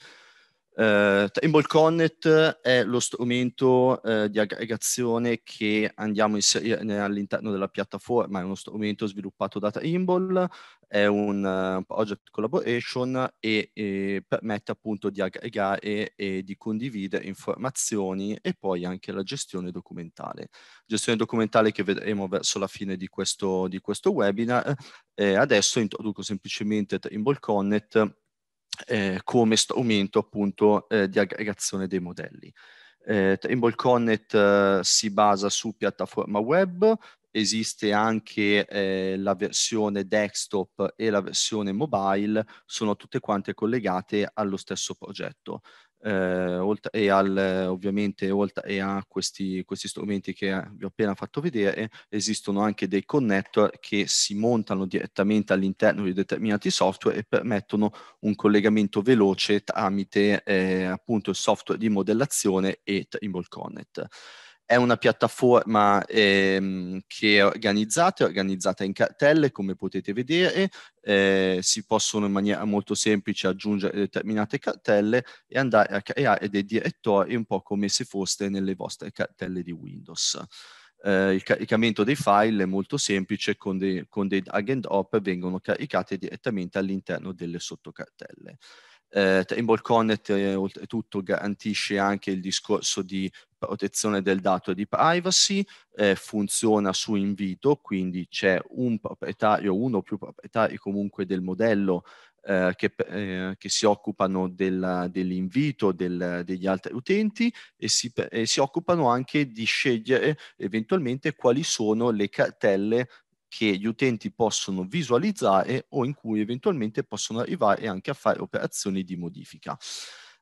Uh, eh, Table Connect è lo strumento uh, di aggregazione che andiamo a inserire eh, all'interno della piattaforma, è uno strumento sviluppato da Trimble, è un uh, project collaboration e, e, permette appunto di aggregare e di condividere informazioni e poi anche la gestione documentale. Gestione documentale che vedremo verso la fine di questo, di questo webinar. Eh, adesso introduco semplicemente Trimble Connect eh, come strumento appunto eh, di aggregazione dei modelli. Eh, Trimble Connect eh, si basa su piattaforma web, esiste anche eh, la versione desktop e la versione mobile, sono tutte quante collegate allo stesso progetto eh, oltre, e al, ovviamente oltre e a questi, questi, strumenti che eh, vi ho appena fatto vedere, esistono anche dei connector che si montano direttamente all'interno di determinati software e permettono un collegamento veloce tramite eh, appunto il software di modellazione e Trimble Connect. È una piattaforma ehm, che è organizzata, è organizzata in cartelle, come potete vedere, eh, si possono in maniera molto semplice aggiungere determinate cartelle e andare a creare dei direttori un po' come se foste nelle vostre cartelle di Windows. Eh, il caricamento dei file è molto semplice, con dei, con dei drag and drop vengono caricate direttamente all'interno delle sottocartelle. Eh, Trimble Connect eh, oltretutto garantisce anche il discorso di protezione del dato di privacy, eh, funziona su invito, quindi c'è un proprietario, uno o più proprietari comunque del modello eh, che, eh, che, si occupano del, dell'invito del, degli altri utenti e si, e si occupano anche di scegliere eventualmente quali sono le cartelle che gli utenti possono visualizzare o in cui eventualmente possono arrivare anche a fare operazioni di modifica.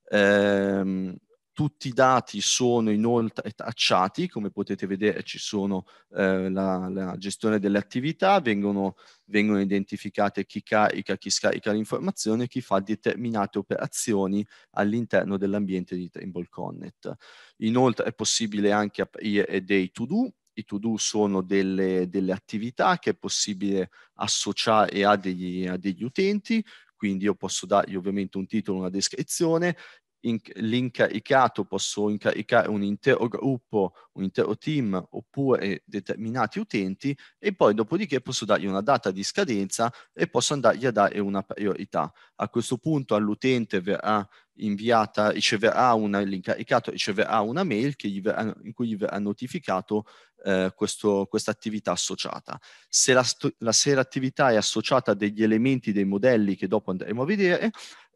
Ehm, tutti i dati sono inoltre tracciati, come potete vedere ci sono eh, la, la, gestione delle attività, vengono, vengono, identificate chi carica, chi scarica l'informazione, chi fa determinate operazioni all'interno dell'ambiente di Trimble Connect. Inoltre è possibile anche aprire dei to-do, i to-do sono delle, delle, attività che è possibile associare a degli, a degli utenti, quindi io posso dargli ovviamente un titolo, una descrizione l'incaricato posso incaricare un intero gruppo, un intero team oppure determinati utenti e poi dopodiché posso dargli una data di scadenza e posso andargli a dare una priorità. A questo punto all'utente verrà inviata, riceverà una, l'incaricato riceverà una mail verrà, in cui gli verrà notificato eh, questa attività associata. Se la, se l'attività è associata a degli elementi, dei modelli che dopo andremo a vedere,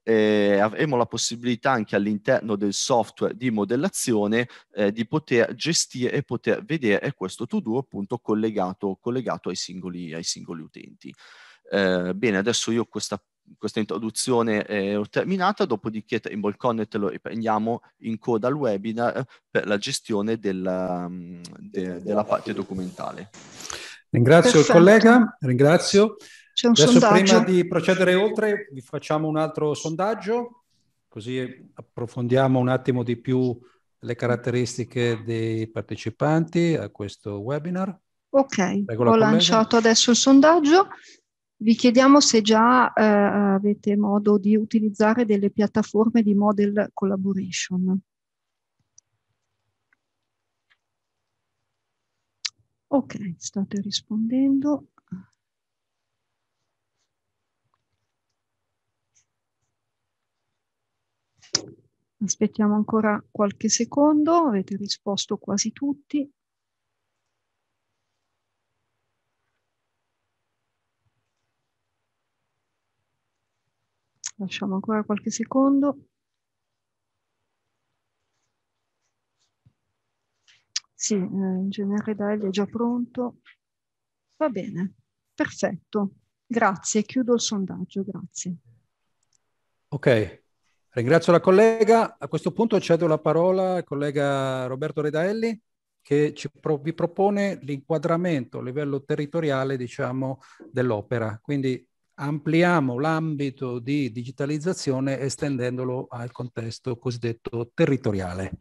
eh, avremo la possibilità anche all'interno del software di modellazione eh, di poter gestire e poter vedere questo to-do appunto collegato, collegato ai, singoli, ai singoli utenti. Eh, bene, adesso io questa questa introduzione è terminata, dopodiché Trimble Connect lo riprendiamo in coda al webinar eh, per la gestione della, mm, de, della parte documentale. Ringrazio Perfetto. il collega, ringrazio. C'è un Adesso sondaggio. Prima di procedere oltre, vi facciamo un altro sondaggio, così approfondiamo un attimo di più le caratteristiche dei partecipanti a questo webinar. Ok, Regola ho collega. lanciato adesso il sondaggio. Vi chiediamo se già eh, avete modo di utilizzare delle piattaforme di model collaboration. Ok, state rispondendo. Aspettiamo ancora qualche secondo, avete risposto quasi tutti. Lasciamo ancora qualche secondo. Sì, eh, ingegnere è già pronto. Va bene, perfetto. Grazie, chiudo il sondaggio, grazie. Ok, Ringrazio la collega. A questo punto cedo la parola al collega Roberto Redaelli che pro- vi propone l'inquadramento a livello territoriale diciamo, dell'opera. Quindi ampliamo l'ambito di digitalizzazione estendendolo al contesto cosiddetto territoriale.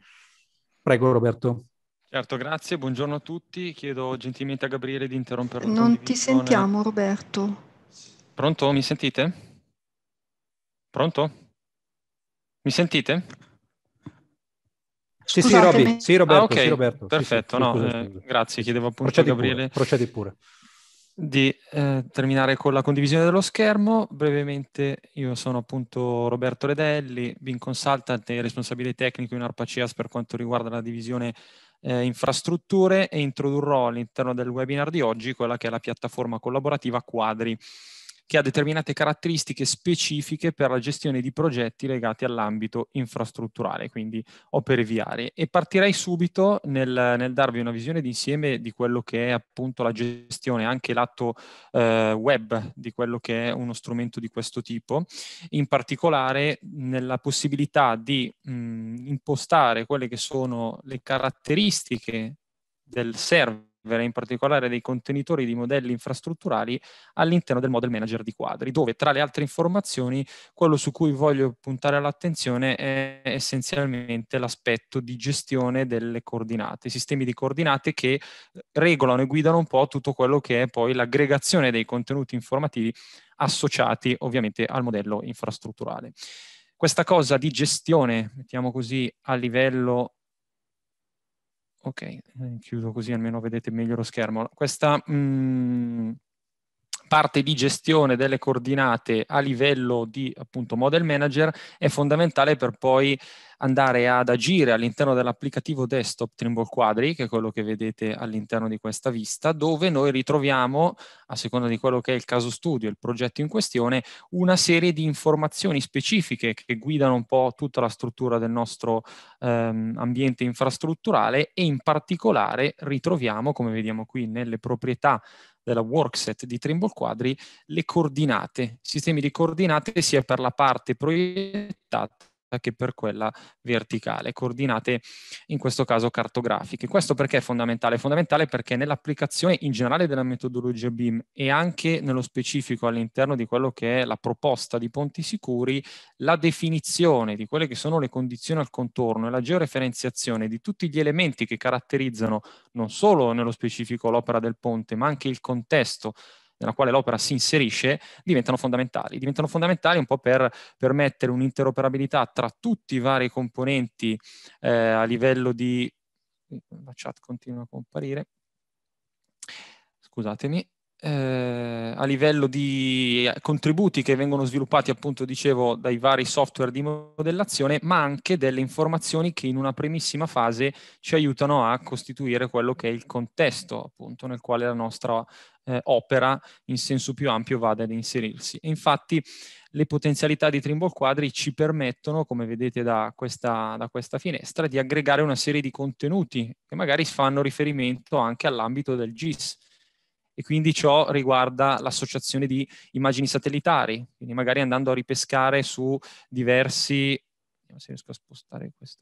Prego Roberto. Certo, grazie, buongiorno a tutti. Chiedo gentilmente a Gabriele di interrompere. Non ti sentiamo Roberto. Pronto, mi sentite? Pronto? Mi sentite? Sì, sì, Roby, sì, Roberto, ah, okay. sì, Roberto. Perfetto, sì, sì. No, eh, grazie. Chiedevo appunto procedi a Gabriele pure, procedi pure. di eh, terminare con la condivisione dello schermo. Brevemente, io sono appunto Roberto Redelli, BIM Consultant e responsabile tecnico in ArpaCias per quanto riguarda la divisione eh, infrastrutture e introdurrò all'interno del webinar di oggi quella che è la piattaforma collaborativa Quadri che ha determinate caratteristiche specifiche per la gestione di progetti legati all'ambito infrastrutturale, quindi opere viarie. E partirei subito nel, nel darvi una visione d'insieme di quello che è appunto la gestione, anche lato eh, web, di quello che è uno strumento di questo tipo, in particolare nella possibilità di mh, mm, impostare quelle che sono le caratteristiche del server in particolare dei contenitori di modelli infrastrutturali all'interno del model manager di quadri, dove tra le altre informazioni quello su cui voglio puntare l'attenzione è essenzialmente l'aspetto di gestione delle coordinate, sistemi di coordinate che eh, regolano e guidano un po' tutto quello che è poi l'aggregazione dei contenuti informativi associati ovviamente al modello infrastrutturale. Questa cosa di gestione, mettiamo così, a livello Ok, eh, chiudo così almeno vedete meglio lo schermo. Questa mh, mm, parte di gestione delle coordinate a livello di appunto model manager è fondamentale per poi andare ad agire all'interno dell'applicativo desktop Trimble Quadri, che è quello che vedete all'interno di questa vista, dove noi ritroviamo, a seconda di quello che è il caso studio, il progetto in questione, una serie di informazioni specifiche che guidano un po' tutta la struttura del nostro ehm, ambiente infrastrutturale e in particolare ritroviamo, come vediamo qui nelle proprietà della workset di Trimble Quadri le coordinate, sistemi di coordinate sia per la parte proiettata che per quella verticale, coordinate in questo caso cartografiche. Questo perché è fondamentale? È fondamentale perché nell'applicazione in generale della metodologia BIM e anche nello specifico all'interno di quello che è la proposta di ponti sicuri, la definizione di quelle che sono le condizioni al contorno e la georeferenziazione di tutti gli elementi che caratterizzano non solo nello specifico l'opera del ponte, ma anche il contesto nella quale l'opera si inserisce diventano fondamentali. Diventano fondamentali un po' per permettere un'interoperabilità tra tutti i vari componenti eh, a livello di... Uh, la chat continua a comparire. Scusatemi. Eh, a livello di eh, contributi che vengono sviluppati, appunto, dicevo, dai vari software di modellazione, ma anche delle informazioni che in una primissima fase ci aiutano a costituire quello che è il contesto, appunto, nel quale la nostra eh, opera in senso più ampio vada ad inserirsi. E infatti le potenzialità di Trimble Quadri ci permettono, come vedete da questa, da questa finestra, di aggregare una serie di contenuti che magari fanno riferimento anche all'ambito del GIS e quindi ciò riguarda l'associazione di immagini satellitari, quindi magari andando a ripescare su diversi,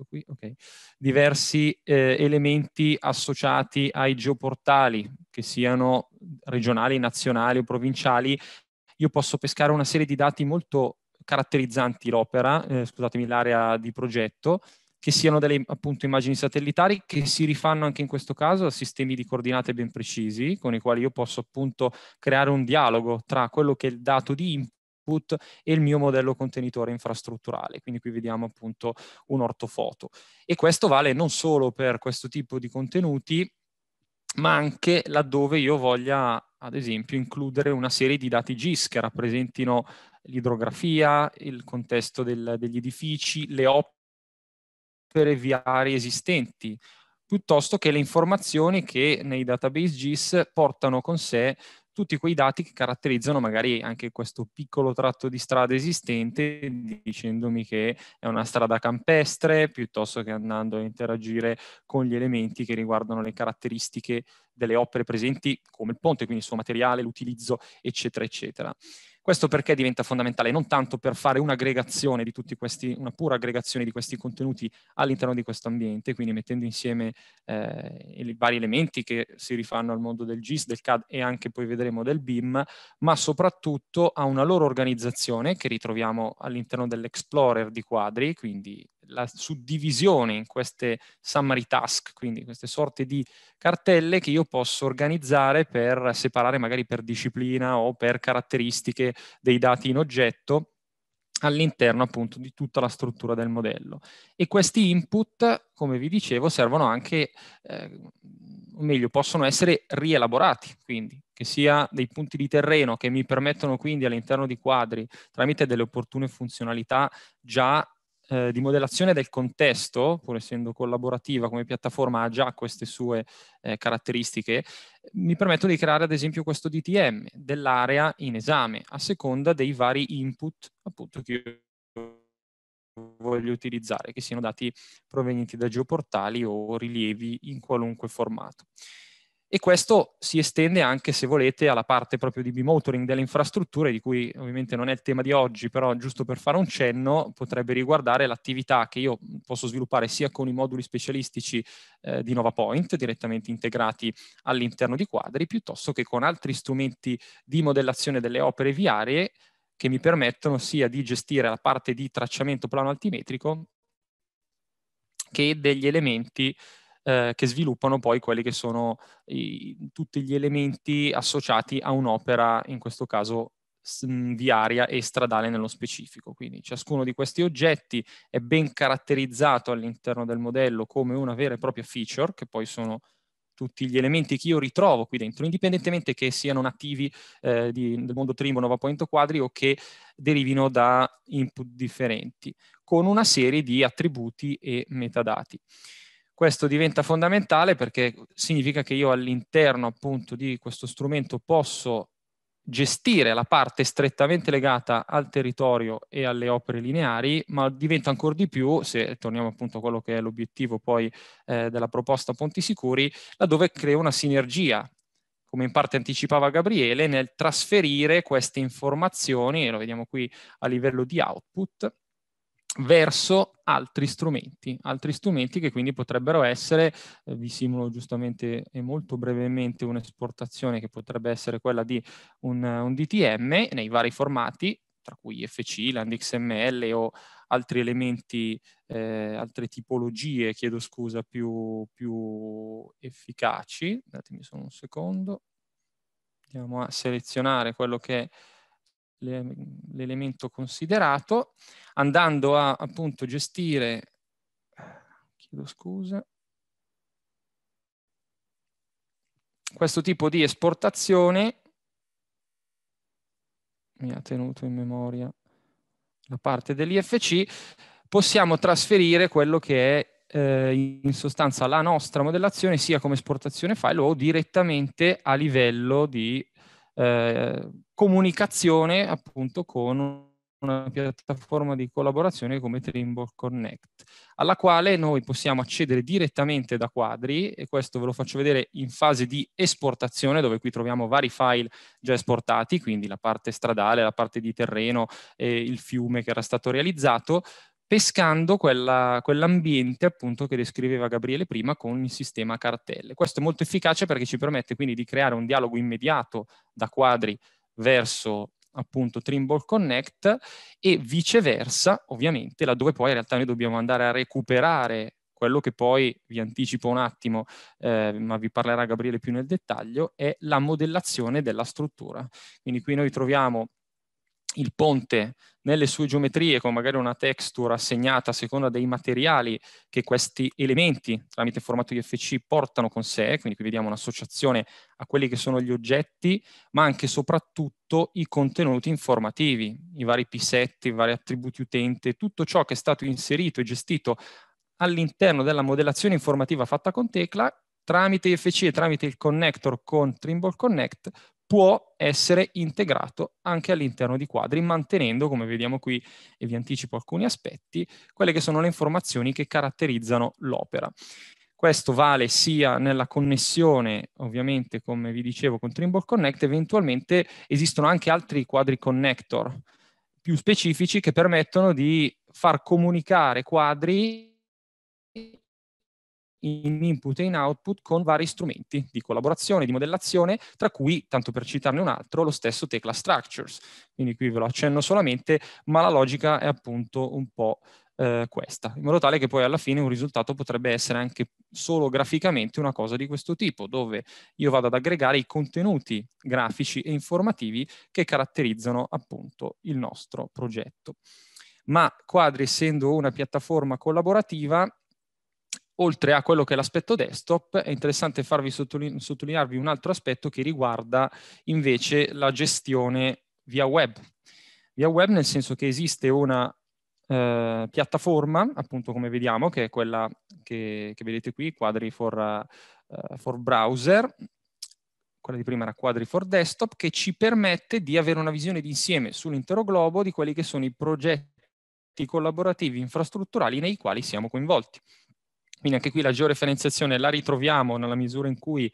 qui, okay, diversi eh, elementi associati ai geoportali, che siano regionali, nazionali o provinciali, io posso pescare una serie di dati molto caratterizzanti l'opera, eh, scusatemi, l'area di progetto, che siano delle appunto immagini satellitari che si rifanno anche in questo caso a sistemi di coordinate ben precisi con i quali io posso appunto creare un dialogo tra quello che è il dato di input e il mio modello contenitore infrastrutturale. Quindi qui vediamo appunto un ortofoto. E questo vale non solo per questo tipo di contenuti, ma anche laddove io voglia, ad esempio, includere una serie di dati GIS che rappresentino l'idrografia, il contesto del, degli edifici, le opere viarie esistenti, piuttosto che le informazioni che nei database GIS portano con sé tutti quei dati che caratterizzano magari anche questo piccolo tratto di strada esistente, dicendomi che è una strada campestre, piuttosto che andando a interagire con gli elementi che riguardano le caratteristiche delle opere presenti, come il ponte, quindi il suo materiale, l'utilizzo, eccetera, eccetera. Questo perché diventa fondamentale non tanto per fare un'aggregazione di tutti questi, una pura aggregazione di questi contenuti all'interno di questo ambiente, quindi mettendo insieme eh, i vari elementi che si rifanno al mondo del GIS, del CAD e anche poi vedremo del BIM, ma soprattutto a una loro organizzazione che ritroviamo all'interno dell'Explorer di quadri, quindi la suddivisione in queste summary task, quindi queste sorte di cartelle che io posso organizzare per separare magari per disciplina o per caratteristiche dei dati in oggetto all'interno appunto di tutta la struttura del modello. E questi input, come vi dicevo, servono anche, eh, o meglio, possono essere rielaborati, quindi che sia dei punti di terreno che mi permettono quindi all'interno di quadri, tramite delle opportune funzionalità, già eh, di modellazione del contesto, pur essendo collaborativa come piattaforma, ha già queste sue eh, caratteristiche, mi permetto di creare ad esempio questo DTM dell'area in esame, a seconda dei vari input appunto che io voglio utilizzare, che siano dati provenienti da geoportali o rilievi in qualunque formato e questo si estende anche, se volete, alla parte proprio di b-motoring delle infrastrutture, di cui ovviamente non è il tema di oggi, però giusto per fare un cenno, potrebbe riguardare l'attività che io posso sviluppare sia con i moduli specialistici eh, di Point, direttamente integrati all'interno di quadri, piuttosto che con altri strumenti di modellazione delle opere viarie che mi permettono sia di gestire la parte di tracciamento plano altimetrico che degli elementi eh, che sviluppano poi quelli che sono i, tutti gli elementi associati a un'opera, in questo caso viaria e stradale nello specifico. Quindi ciascuno di questi oggetti è ben caratterizzato all'interno del modello come una vera e propria feature, che poi sono tutti gli elementi che io ritrovo qui dentro, indipendentemente che siano nativi eh, di, del mondo Trimbo, Nova Point quadri o che derivino da input differenti, con una serie di attributi e metadati. Questo diventa fondamentale perché significa che io all'interno appunto di questo strumento posso gestire la parte strettamente legata al territorio e alle opere lineari, ma diventa ancora di più, se torniamo appunto a quello che è l'obiettivo poi eh, della proposta Ponti Sicuri, laddove crea una sinergia come in parte anticipava Gabriele, nel trasferire queste informazioni, e lo vediamo qui a livello di output, verso altri strumenti, altri strumenti che quindi potrebbero essere, eh, vi simulo giustamente e molto brevemente un'esportazione che potrebbe essere quella di un, un DTM nei vari formati, tra cui FC, LandXML o altri elementi, eh, altre tipologie, chiedo scusa, più, più efficaci. Datemi solo un secondo. Andiamo a selezionare quello che è l'elemento considerato, andando a appunto gestire, chiedo scusa, questo tipo di esportazione, mi ha tenuto in memoria la parte dell'IFC, possiamo trasferire quello che è eh, in sostanza la nostra modellazione sia come esportazione file o direttamente a livello di eh, comunicazione appunto con una piattaforma di collaborazione come Trimble Connect, alla quale noi possiamo accedere direttamente da quadri e questo ve lo faccio vedere in fase di esportazione dove qui troviamo vari file già esportati, quindi la parte stradale, la parte di terreno, eh, il fiume che era stato realizzato, pescando quell'ambiente appunto che descriveva Gabriele prima con il sistema cartelle. Questo è molto efficace perché ci permette quindi di creare un dialogo immediato da quadri verso appunto Trimble Connect e viceversa, ovviamente, laddove poi in realtà noi dobbiamo andare a recuperare quello che poi, vi anticipo un attimo, eh, ma vi parlerà Gabriele più nel dettaglio, è la modellazione della struttura. Quindi qui noi troviamo il ponte nelle sue geometrie con magari una texture assegnata a seconda dei materiali che questi elementi tramite formato IFC portano con sé, quindi qui vediamo un'associazione a quelli che sono gli oggetti, ma anche e soprattutto i contenuti informativi, i vari pisetti, i vari attributi utente, tutto ciò che è stato inserito e gestito all'interno della modellazione informativa fatta con Tecla tramite IFC e tramite il connector con Trimble Connect può essere integrato anche all'interno di quadri, mantenendo, come vediamo qui e vi anticipo alcuni aspetti, quelle che sono le informazioni che caratterizzano l'opera. Questo vale sia nella connessione, ovviamente, come vi dicevo, con Trimble Connect, eventualmente esistono anche altri quadri connector più specifici che permettono di far comunicare quadri in input e in output con vari strumenti di collaborazione, di modellazione, tra cui, tanto per citarne un altro, lo stesso Tecla Structures. Quindi qui ve lo accenno solamente, ma la logica è appunto un po' eh, questa, in modo tale che poi alla fine un risultato potrebbe essere anche solo graficamente una cosa di questo tipo, dove io vado ad aggregare i contenuti grafici e informativi che caratterizzano appunto il nostro progetto ma Quadri essendo una piattaforma collaborativa oltre a quello che è l'aspetto desktop, è interessante farvi sottoline- sottolinearvi un altro aspetto che riguarda invece la gestione via web. Via web nel senso che esiste una eh, piattaforma, appunto come vediamo, che è quella che, che vedete qui, Quadri for, uh, for Browser, quella di prima era Quadri for Desktop, che ci permette di avere una visione d'insieme sull'intero globo di quelli che sono i progetti collaborativi infrastrutturali nei quali siamo coinvolti. Quindi anche qui la georeferenziazione la ritroviamo nella misura in cui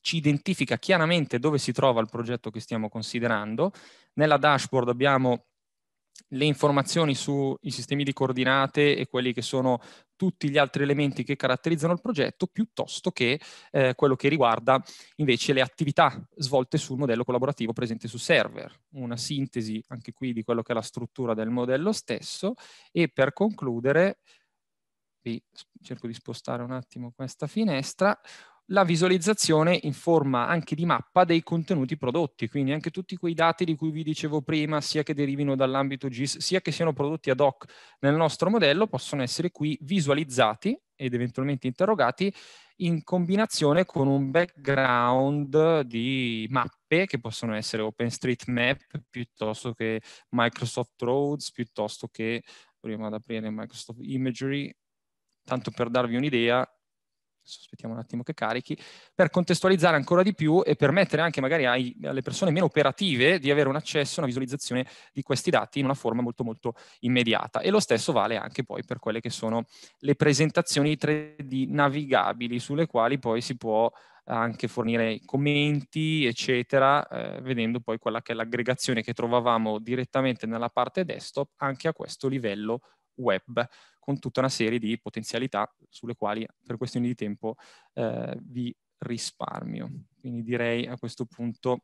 ci identifica chiaramente dove si trova il progetto che stiamo considerando. Nella dashboard abbiamo le informazioni sui sistemi di coordinate e quelli che sono tutti gli altri elementi che caratterizzano il progetto, piuttosto che eh, quello che riguarda invece le attività svolte sul modello collaborativo presente su server. Una sintesi anche qui di quello che è la struttura del modello stesso e per concludere cerco di spostare un attimo questa finestra, la visualizzazione in forma anche di mappa dei contenuti prodotti, quindi anche tutti quei dati di cui vi dicevo prima, sia che derivino dall'ambito GIS, sia che siano prodotti ad hoc nel nostro modello, possono essere qui visualizzati ed eventualmente interrogati in combinazione con un background di mappe che possono essere OpenStreetMap piuttosto che Microsoft Roads, piuttosto che proviamo ad aprire Microsoft Imagery tanto per darvi un'idea, aspettiamo un attimo che carichi, per contestualizzare ancora di più e permettere anche magari ai, alle persone meno operative di avere un accesso, una visualizzazione di questi dati in una forma molto molto immediata. E lo stesso vale anche poi per quelle che sono le presentazioni 3D navigabili sulle quali poi si può anche fornire commenti, eccetera, eh, vedendo poi quella che è l'aggregazione che trovavamo direttamente nella parte desktop anche a questo livello web con tutta una serie di potenzialità sulle quali per questioni di tempo eh, vi risparmio. Quindi direi a questo punto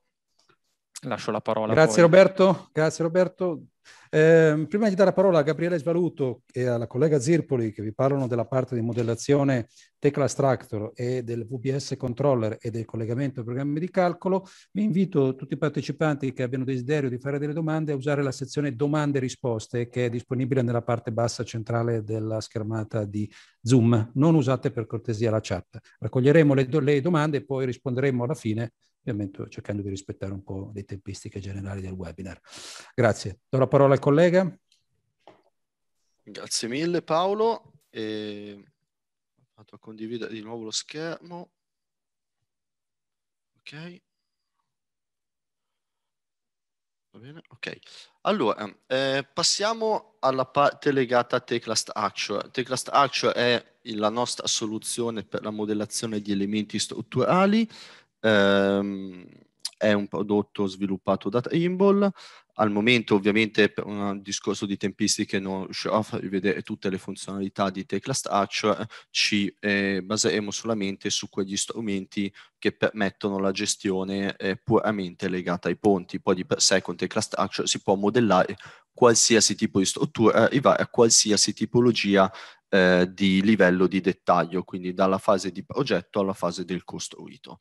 lascio la parola. Grazie Roberto, grazie Roberto. Eh, prima di dare la parola a Gabriele Svaluto e alla collega Zirpoli che vi parlano della parte di modellazione Tecla Extractor e del VBS Controller e del collegamento ai programmi di calcolo, vi invito tutti i partecipanti che abbiano desiderio di fare delle domande a usare la sezione domande e risposte che è disponibile nella parte bassa centrale della schermata di Zoom. Non usate per cortesia la chat. Raccoglieremo le, do- le domande e poi risponderemo alla fine ovviamente cercando di rispettare un po' le tempistiche generali del webinar. Grazie. Do la parola al collega. Grazie mille Paolo. E... Vado a condividere di nuovo lo schermo. Ok. Va bene, ok. Allora, eh, passiamo alla parte legata a Teclast Actual. Teclast Actual è la nostra soluzione per la modellazione di elementi strutturali Ehm, è un prodotto sviluppato da Trimble. Al momento, ovviamente, per un discorso di tempistiche non riuscirò a farvi vedere tutte le funzionalità di Tecla Structure, eh, ci eh, baseremo solamente su quegli strumenti che permettono la gestione eh, puramente legata ai ponti. Poi di per sé con Tecla Structure si può modellare qualsiasi tipo di struttura, arrivare a qualsiasi tipologia eh, di livello di dettaglio, quindi dalla fase di progetto alla fase del costruito.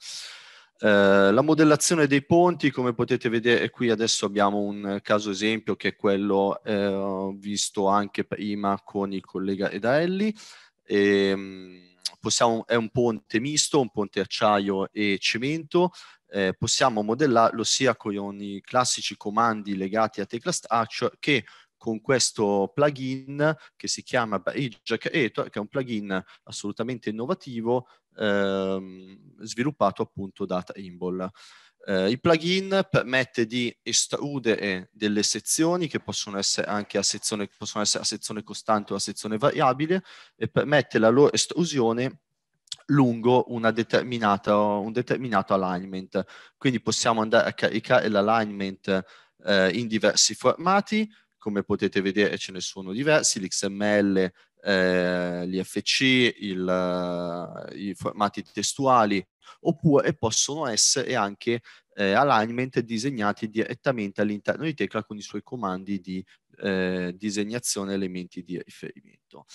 Eh, la modellazione dei ponti, come potete vedere qui adesso abbiamo un caso esempio che è quello eh, visto anche prima con il collega Edaelli. E, ehm, possiamo, è un ponte misto, un ponte acciaio e cemento, eh, possiamo modellarlo sia con i classici comandi legati a Tecla Structure che con questo plugin che si chiama Bridge Creator, che è un plugin assolutamente innovativo ehm, sviluppato appunto da Trimble. Eh, il plugin permette di estrudere eh, delle sezioni che possono essere anche a sezione, possono essere a sezione costante o a sezione variabile e permette la loro estrusione lungo un determinato alignment. Quindi possiamo andare a caricare l'alignment eh, in diversi formati, come potete vedere ce ne sono diversi, l'XML, eh, FC, il, eh, i formati testuali, oppure possono essere anche eh, alignment disegnati direttamente all'interno di Tecla con i suoi comandi di eh, disegnazione elementi di riferimento.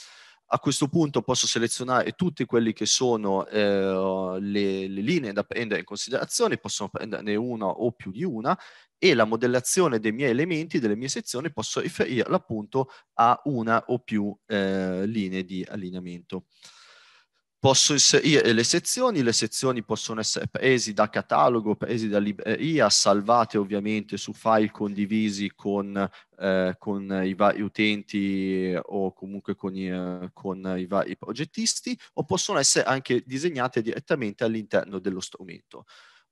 A questo punto posso selezionare tutte quelle che sono eh, le, le, linee da prendere in considerazione, possono prenderne una o più di una e la modellazione dei miei elementi, delle mie sezioni, posso riferirla appunto a una o più eh, linee di allineamento. Posso inserire le sezioni, le sezioni possono essere presi da catalogo, presi da libreria, salvate ovviamente su file condivisi con, eh, con i vari utenti eh, o comunque con i, eh, con i vari progettisti o possono essere anche disegnate direttamente all'interno dello strumento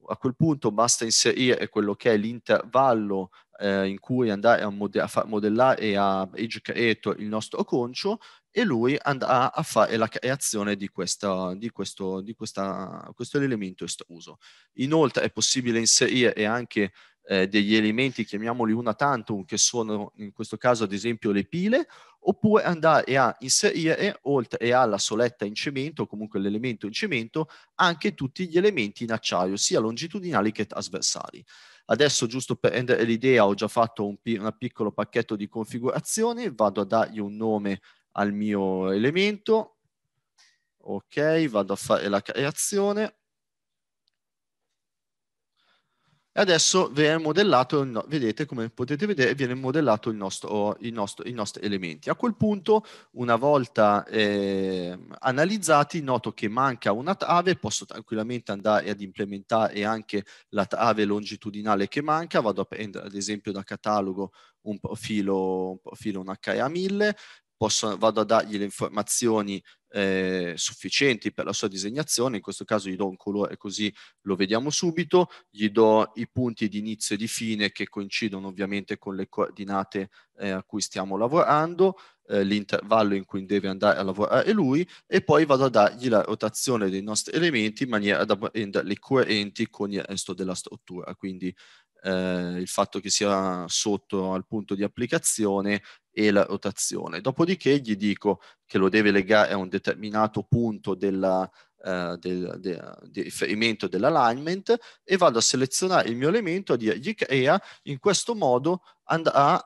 a quel punto basta inserire quello che è l'intervallo eh, in cui andare a, mode- a modellare e a edge create il nostro concio e lui andrà a fare la creazione di, questa, di, questo, di questa, questo elemento estruso. Inoltre è possibile inserire anche eh, degli elementi, chiamiamoli una tantum, che sono in questo caso ad esempio le pile, oppure andare a inserire oltre e alla soletta in cemento comunque l'elemento in cemento anche tutti gli elementi in acciaio sia longitudinali che trasversali. Adesso giusto per rendere l'idea ho già fatto un, un piccolo pacchetto di configurazione, vado a dargli un nome al mio elemento, ok, vado a fare la creazione, adesso viene modellato, vedete come potete vedere, viene modellato il nostro, il nostro, i nostri elementi. A quel punto, una volta eh, analizzati, noto che manca una trave, posso tranquillamente andare ad implementare anche la trave longitudinale che manca, vado a prendere ad esempio da catalogo un profilo, un profilo, un HA1000, posso, vado a dargli le informazioni eh, sufficienti per la sua disegnazione, in questo caso gli do un colore così lo vediamo subito, gli do i punti di inizio e di fine che coincidono ovviamente con le coordinate eh, a cui stiamo lavorando, eh, l'intervallo in cui deve andare a lavorare lui e poi vado a dargli la rotazione dei nostri elementi in maniera da renderli coerenti con il resto della struttura, quindi eh, il fatto che sia sotto al punto di applicazione e la rotazione. Dopodiché gli dico che lo deve legare a un determinato punto della, eh, del, de, di riferimento dell'alignment e vado a selezionare il mio elemento a dire gli crea in questo modo andrà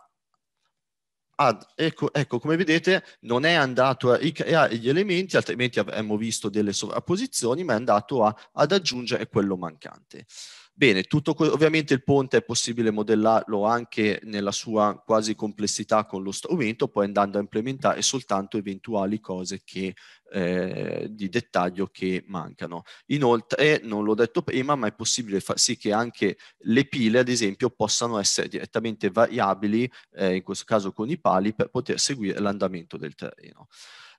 ad, ecco, ecco, come vedete non è andato a ricreare gli elementi, altrimenti avremmo visto delle sovrapposizioni, ma è andato a, ad aggiungere quello mancante. Bene, tutto que- ovviamente il ponte è possibile modellarlo anche nella sua quasi complessità con lo strumento, poi andando a implementare soltanto eventuali cose che, eh, di dettaglio che mancano. Inoltre, non l'ho detto prima, ma è possibile far sì che anche le pile, ad esempio, possano essere direttamente variabili, eh, in questo caso con i pali, per poter seguire l'andamento del terreno.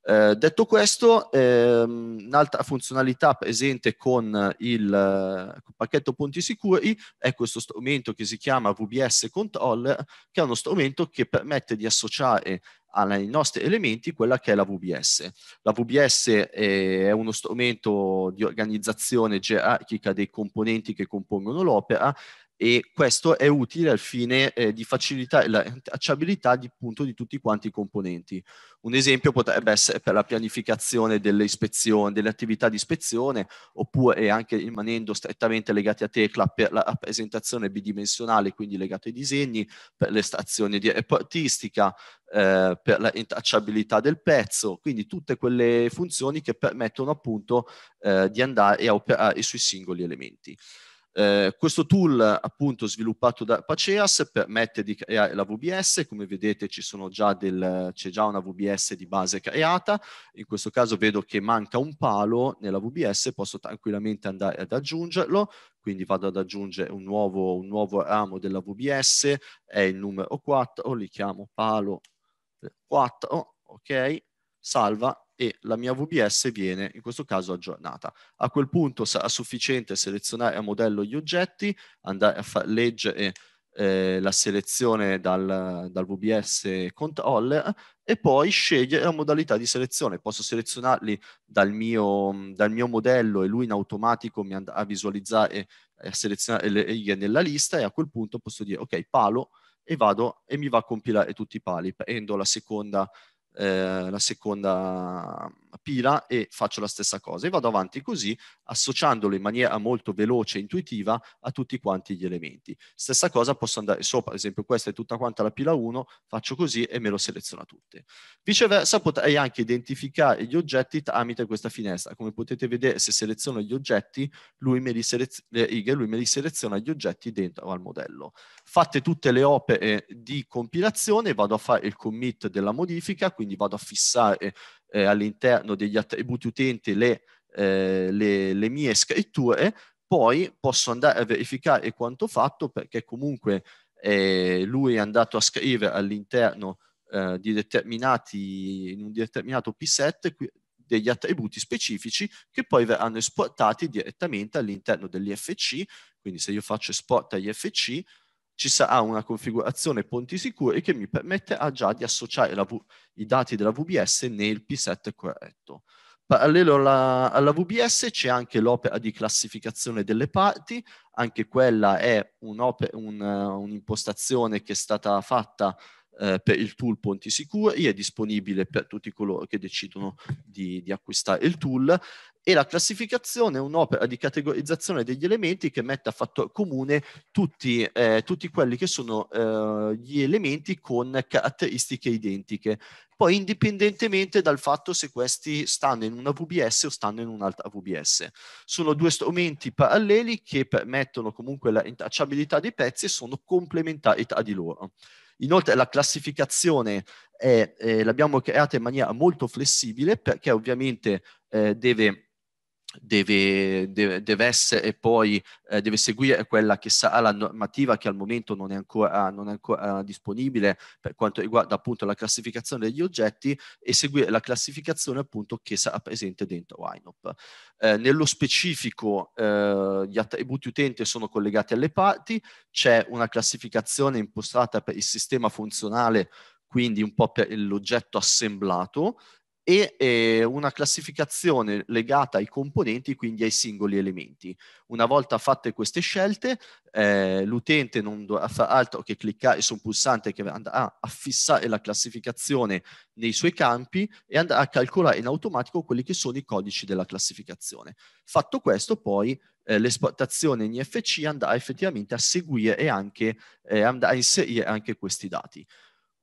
Eh, detto questo, ehm, un'altra funzionalità presente con il eh, pacchetto Ponti Sicuri è questo strumento che si chiama VBS Controller, che è uno strumento che permette di associare ai nostri elementi quella che è la VBS. La VBS è uno strumento di organizzazione gerarchica dei componenti che compongono l'opera e questo è utile al fine eh, di facilitare la tracciabilità di, di tutti quanti i componenti. Un esempio potrebbe essere per la pianificazione delle ispezioni, delle attività di ispezione, oppure anche rimanendo strettamente legati a Tecla per la rappresentazione bidimensionale, quindi legata ai disegni, per l'estrazione di reportistica, eh, per la tracciabilità del pezzo, quindi tutte quelle funzioni che permettono appunto eh, di andare a operare sui singoli elementi. Eh, questo tool appunto sviluppato da Paceas permette di creare eh, la VBS, come vedete già del, c'è già una VBS di base creata, in questo caso vedo che manca un palo nella VBS, posso tranquillamente andare ad aggiungerlo, quindi vado ad aggiungere un nuovo, un nuovo ramo della VBS, è il numero 4, li chiamo palo 4, ok, salva, e la mia VBS viene in questo caso aggiornata. A quel punto sarà sufficiente selezionare a modello gli oggetti, andare a far leggere eh, eh, la selezione dal, dal, VBS controller e poi scegliere la modalità di selezione. Posso selezionarli dal mio, dal mio modello e lui in automatico mi andrà a visualizzare e eh, a selezionare le, nella lista e a quel punto posso dire ok palo e vado e mi va a compilare tutti i pali. Prendo la seconda eh, la seconda pila e faccio la stessa cosa e vado avanti così associandolo in maniera molto veloce e intuitiva a tutti quanti gli elementi. Stessa cosa posso andare sopra, ad esempio questa è tutta quanta la pila 1, faccio così e me lo seleziona tutte. Viceversa potrei anche identificare gli oggetti tramite questa finestra. Come potete vedere se seleziono gli oggetti, lui me li, selez- lui me li seleziona gli oggetti dentro al modello. Fatte tutte le opere di compilazione vado a fare il commit della modifica, quindi vado a fissare eh, all'interno degli attributi utente le, eh, le, le mie scritture, poi posso andare a verificare quanto fatto perché comunque eh, lui è andato a scrivere all'interno eh, di determinati, in un determinato P7 degli attributi specifici che poi verranno esportati direttamente all'interno dell'IFC, quindi se io faccio esporta IFC ci sarà una configurazione ponti sicuri che mi permetterà già di associare v, i dati della VBS nel P7 corretto. Parallelo alla, alla VBS c'è anche l'opera di classificazione delle parti, anche quella è un'impostazione un, un che è stata fatta eh, per il tool Ponti Sicuri, è disponibile per tutti coloro che decidono di, di acquistare il tool e la classificazione è un'opera di categorizzazione degli elementi che mette a fattore comune tutti, eh, tutti quelli che sono eh, gli elementi con caratteristiche identiche, poi indipendentemente dal fatto se questi stanno in una VBS o stanno in un'altra VBS. Sono due strumenti paralleli che permettono comunque la rintracciabilità dei pezzi e sono complementari tra di loro. Inoltre la classificazione è, eh, l'abbiamo creata in maniera molto flessibile perché ovviamente eh, deve deve, deve, deve, essere poi eh, deve seguire quella che sarà la normativa che al momento non è, ancora, non è ancora, disponibile per quanto riguarda appunto la classificazione degli oggetti e seguire la classificazione appunto che sarà presente dentro INOP. Eh, nello specifico eh, gli attributi utente sono collegati alle parti, c'è una classificazione impostata per il sistema funzionale quindi un po' per l'oggetto assemblato e eh, una classificazione legata ai componenti, quindi ai singoli elementi. Una volta fatte queste scelte, eh, l'utente non dovrà fare altro che cliccare su un pulsante che andrà a fissare la classificazione nei suoi campi e andrà a calcolare in automatico quelli che sono i codici della classificazione. Fatto questo, poi eh, l'esportazione in IFC andrà effettivamente a seguire e anche eh, andrà a inserire anche questi dati.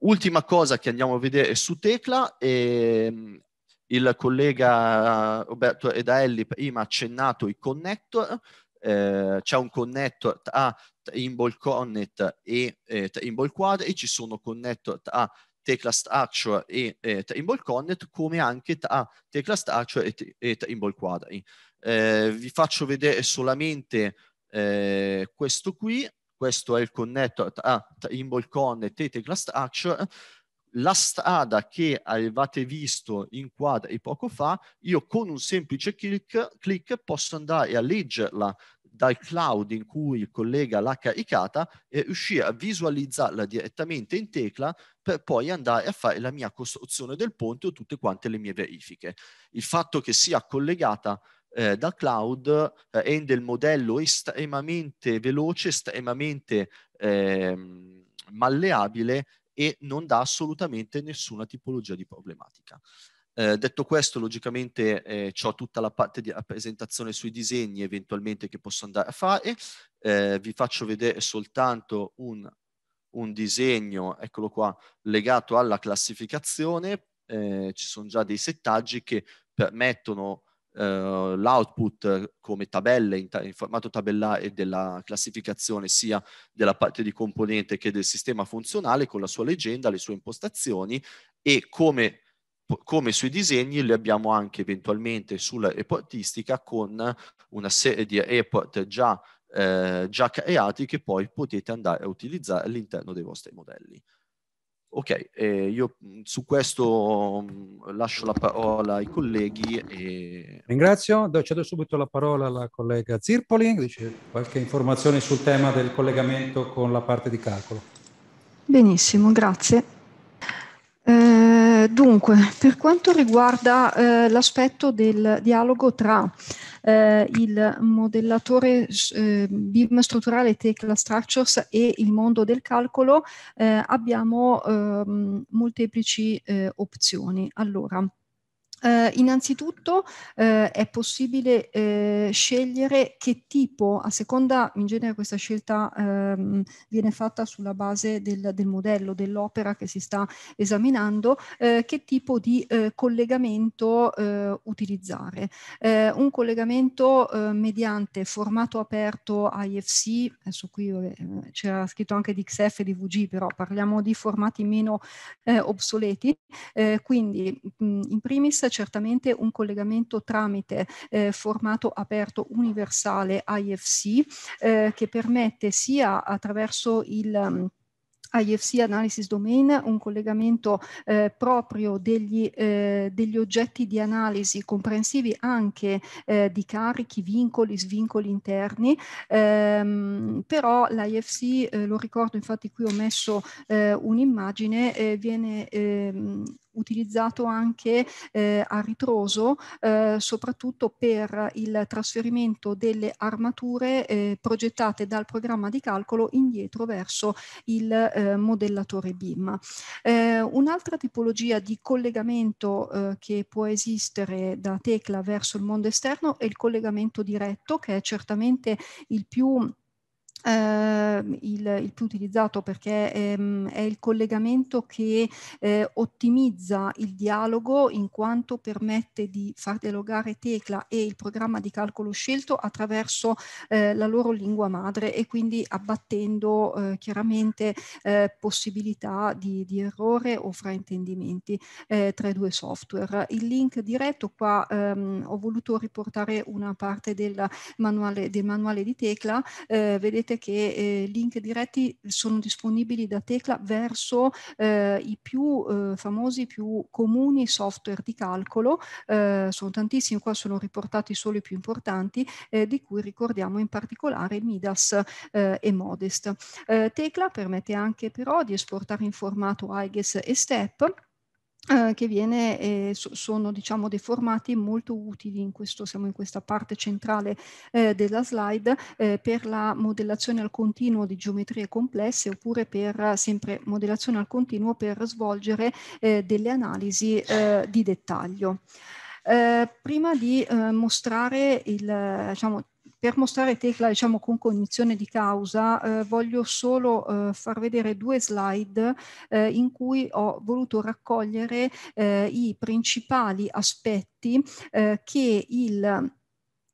Ultima cosa che andiamo a vedere su Tecla, e, ehm, il collega Roberto Edaelli prima ha accennato i connector, eh, c'è un connector tra Trimble Connect e eh, Trimble Quadri, ci sono connector tra Tecla Structure e eh, Trimble Connect, come anche tra Tecla Structure e, e Trimble Quadri. Eh, vi faccio vedere solamente eh, questo qui, questo è il connettor tra ah, Trimble Connect e Tecla Structure, la strada che avevate visto in e poco fa, io con un semplice clic, clic posso andare a leggerla dal cloud in cui il collega l'ha caricata e riuscire a visualizzarla direttamente in tecla per poi andare a fare la mia costruzione del ponte o tutte quante le mie verifiche. Il fatto che sia collegata eh, dal cloud eh, e del modello estremamente veloce, estremamente eh, malleabile e non dà assolutamente nessuna tipologia di problematica. Eh, detto questo, logicamente eh, ho tutta la parte di rappresentazione sui disegni eventualmente che posso andare a fare. Eh, vi faccio vedere soltanto un, un, disegno, eccolo qua, legato alla classificazione. Eh, ci sono già dei settaggi che permettono Uh, l'output come tabelle in, ta in formato tabellare della classificazione sia della parte di componente che del sistema funzionale con la sua leggenda, le sue impostazioni e come, come sui disegni li abbiamo anche eventualmente sulla reportistica con una serie di report già, eh, già creati che poi potete andare a utilizzare all'interno dei vostri modelli. Ok, eh, io mm, su questo mm, lascio la parola ai colleghi. E... Ringrazio, cedo subito la parola alla collega Zirpoling, dice qualche informazione sul tema del collegamento con la parte di calcolo. Benissimo, grazie. Eh eh, dunque, per quanto riguarda eh, l'aspetto del dialogo tra eh, il modellatore eh, BIM strutturale Tecla Structures e il mondo del calcolo, eh, abbiamo ehm, molteplici opzioni. Allora, eh, innanzitutto eh, è possibile eh, scegliere che tipo, a seconda, in genere questa scelta ehm, viene fatta sulla base del, del modello, dell'opera che si sta esaminando, eh, che tipo di eh, collegamento eh, utilizzare. un collegamento mediante formato aperto IFC, adesso qui c'era scritto anche di XF e di VG, però parliamo di formati meno obsoleti, quindi mh, mm, in primis certamente un collegamento tramite eh, formato aperto universale IFC eh, che permette sia attraverso il mm, IFC Analysis Domain, un collegamento eh, proprio degli, eh, degli, oggetti di analisi comprensivi anche eh, di carichi, vincoli, svincoli interni, ehm, però l'IFC, eh, lo ricordo infatti qui ho messo eh, un'immagine, eh, viene ehm, utilizzato anche eh, a ritroso, eh, soprattutto per il trasferimento delle armature eh, progettate dal programma di calcolo indietro verso il eh, modellatore BIM. Eh, un'altra tipologia di collegamento eh, che può esistere da Tecla verso il mondo esterno è il collegamento diretto, che è certamente il più eh, il, il, più utilizzato perché ehm, è il collegamento che eh, ottimizza il dialogo in quanto permette di far dialogare Tecla e il programma di calcolo scelto attraverso eh, la loro lingua madre e quindi abbattendo eh, chiaramente eh, possibilità di, di, errore o fraintendimenti eh, tra i due software. Il link diretto qua ehm, ho voluto riportare una parte del manuale, del manuale di Tecla, vedete sapete che eh, link diretti sono disponibili da Tecla verso eh, i più eh, famosi, più comuni software di calcolo, eh, sono tantissimi, qua sono riportati solo i più importanti, eh, di cui ricordiamo in particolare Midas eh, e Modest. Tecla permette anche però di esportare in formato IGES e STEP, eh, che viene, eh, sono diciamo dei formati molto utili in questo, siamo in questa parte centrale eh, della slide eh, per la modellazione al continuo di geometrie complesse oppure per sempre modellazione al continuo per svolgere eh, delle analisi di dettaglio. Eh, prima di eh, mostrare il, diciamo, per mostrare Tecla diciamo, con cognizione di causa eh, voglio solo eh, far vedere due slide eh, in cui ho voluto raccogliere eh, i principali aspetti eh, che il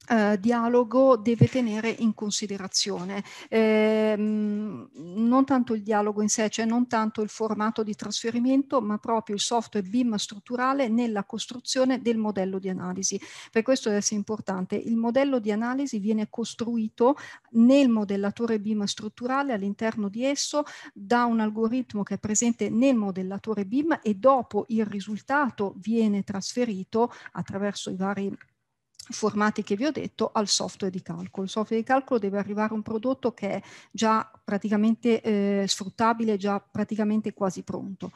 eh, dialogo deve tenere in considerazione. Eh, non tanto il dialogo in sé, cioè non tanto il formato di trasferimento, ma proprio il software BIM strutturale nella costruzione del modello di analisi. Per questo deve essere importante. Il modello di analisi viene costruito nel modellatore BIM strutturale, all'interno di esso, da un algoritmo che è presente nel modellatore BIM e dopo il risultato viene trasferito attraverso i vari formati che vi ho detto al software di calcolo. Il software di calcolo deve arrivare a un prodotto che è già praticamente eh, sfruttabile, già praticamente quasi pronto.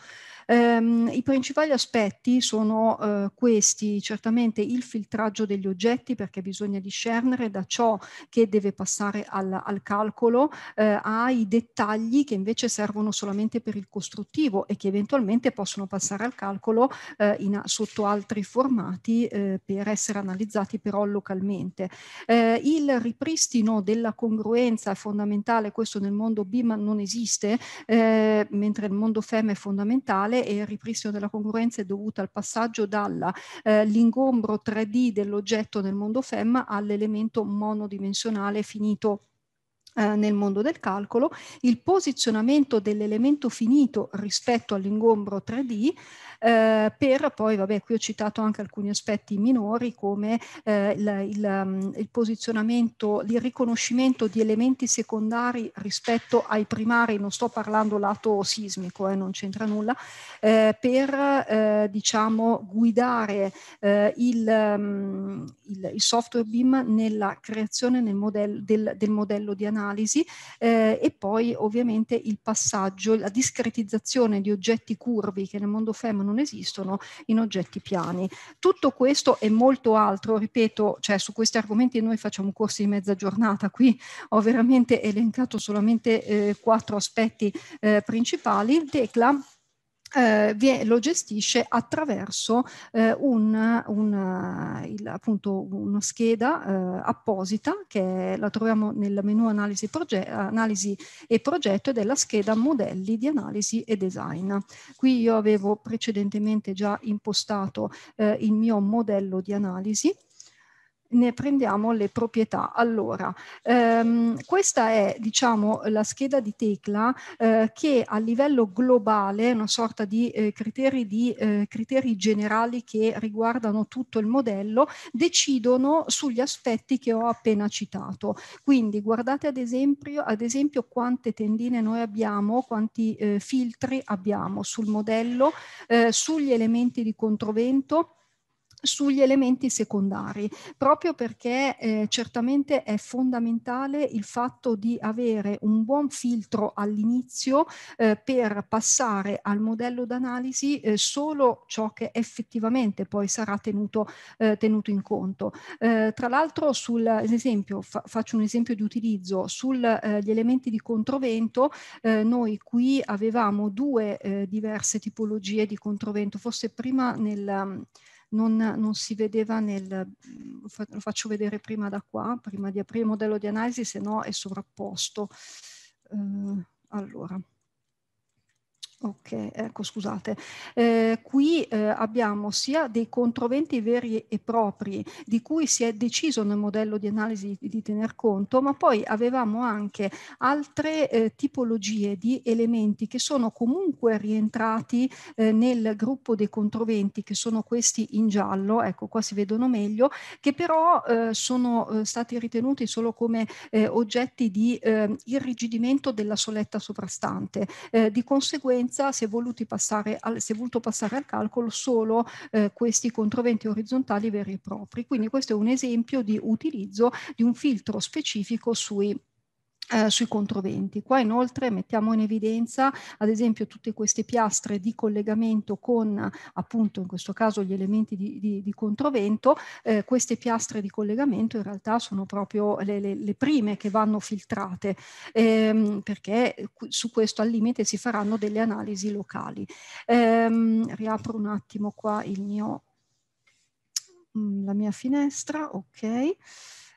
Ehm, I principali aspetti sono eh, questi, certamente il filtraggio degli oggetti perché bisogna discernere da ciò che deve passare al, al calcolo eh, ai dettagli che invece servono solamente per il costruttivo e che eventualmente possono passare al calcolo eh, in, sotto altri formati eh, per essere analizzati però localmente. Eh, il ripristino della congruenza è fondamentale, questo nel mondo BIM non esiste, eh, mentre nel mondo FEM è fondamentale e il ripristino della congruenza è dovuto al passaggio dall'ingombro eh, 3D dell'oggetto nel mondo FEM all'elemento monodimensionale finito eh, nel mondo del calcolo, il posizionamento dell'elemento finito rispetto all'ingombro 3D eh, per poi, vabbè, qui ho citato anche alcuni aspetti minori come eh, il, il, mm, il posizionamento, il riconoscimento di elementi secondari rispetto ai primari, non sto parlando lato sismico, eh, non c'entra nulla, eh, per eh, diciamo guidare eh, il, um, il, il software BIM nella creazione nel modello, del, del modello di analisi eh, e poi ovviamente il passaggio, la discretizzazione di oggetti curvi che nel mondo FEM non esistono in oggetti piani. Tutto questo e molto altro, ripeto, cioè su questi argomenti noi facciamo corsi di mezza giornata, qui ho veramente elencato solamente eh, quattro aspetti eh, principali. Tecla eh, è, lo gestisce attraverso eh, un, un, eh, il, appunto, una scheda eh, apposita che la troviamo nel menu analisi, proge- analisi e progetto ed è la scheda modelli di analisi e design. Qui io avevo precedentemente già impostato eh, il mio modello di analisi ne prendiamo le proprietà. Allora, ehm, questa è diciamo la scheda di Tecla eh, che a livello globale una sorta di, eh, criteri, di eh, criteri generali che riguardano tutto il modello, decidono sugli aspetti che ho appena citato. Quindi guardate ad esempio, ad esempio quante tendine noi abbiamo, quanti eh, filtri abbiamo sul modello, eh, sugli elementi di controvento, sugli elementi secondari, proprio perché eh, certamente è fondamentale il fatto di avere un buon filtro all'inizio eh, per passare al modello d'analisi eh, solo ciò che effettivamente poi sarà tenuto, eh, tenuto in conto. Eh, tra l'altro, sull'esempio, fa, faccio un esempio di utilizzo, sugli eh, elementi di controvento, noi qui avevamo due diverse tipologie di controvento, forse prima nel non, non si vedeva nel, mm, lo faccio vedere prima da qua, prima di aprire il modello di analisi, se no è sovrapposto. Eh, allora, Ok, ecco scusate. Eh, qui eh, abbiamo sia dei controventi veri e propri di cui si è deciso nel modello di analisi di, di tener conto, ma poi avevamo anche altre eh, tipologie di elementi che sono comunque rientrati eh, nel gruppo dei controventi, che sono questi in giallo, ecco qua si vedono meglio, che però eh, sono eh, stati ritenuti solo come oggetti di irrigidimento della soletta sovrastante. di conseguenza differenza si è, al, si è voluto passare al calcolo solo eh, questi controventi orizzontali veri e propri. Quindi questo è un esempio di utilizzo di un filtro specifico sui eh, sui controventi. Qua inoltre mettiamo in evidenza ad esempio tutte queste piastre di collegamento con appunto in questo caso gli elementi di, di, di controvento, eh, queste piastre di collegamento in realtà sono proprio le, le, le prime che vanno filtrate ehm, perché su questo al limite si faranno delle analisi locali. Ehm, riapro un attimo qua il mio, mm, la mia finestra, ok.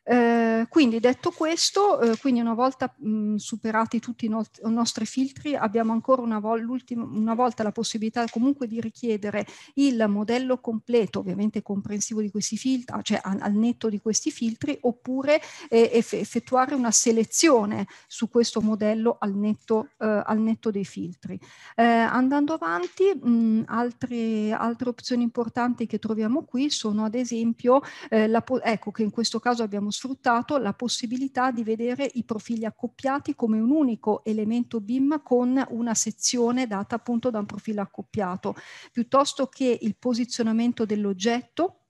Eh, quindi detto questo, eh, quindi una volta mh, superati tutti i, no i nostri filtri, abbiamo ancora una, vol una, volta la possibilità comunque di richiedere il modello completo, ovviamente comprensivo di questi filtri, ah, cioè al netto di questi filtri, oppure eh, eff effettuare una selezione su questo modello al netto, eh, al netto dei filtri. Eh, andando avanti, mh, altre, altre, opzioni importanti che troviamo qui sono ad esempio, eh, ecco che in questo caso abbiamo sfruttato la possibilità di vedere i profili accoppiati come un unico elemento BIM con una sezione data appunto da un profilo accoppiato, piuttosto che il posizionamento dell'oggetto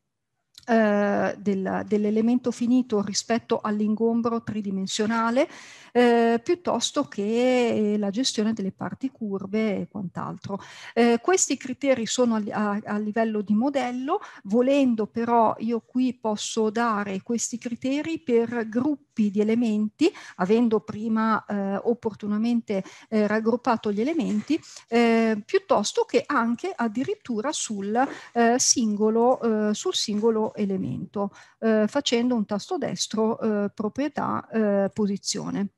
eh, del, dell'elemento finito rispetto all'ingombro tridimensionale eh, piuttosto che eh, la gestione delle parti curve e quant'altro. Eh, questi criteri sono a, a, a, livello di modello, volendo però io qui posso dare questi criteri per gruppi di elementi, avendo prima eh, opportunamente eh, raggruppato gli elementi, piuttosto che anche addirittura sul singolo, sul singolo elemento, eh, facendo un tasto destro eh, proprietà eh, posizione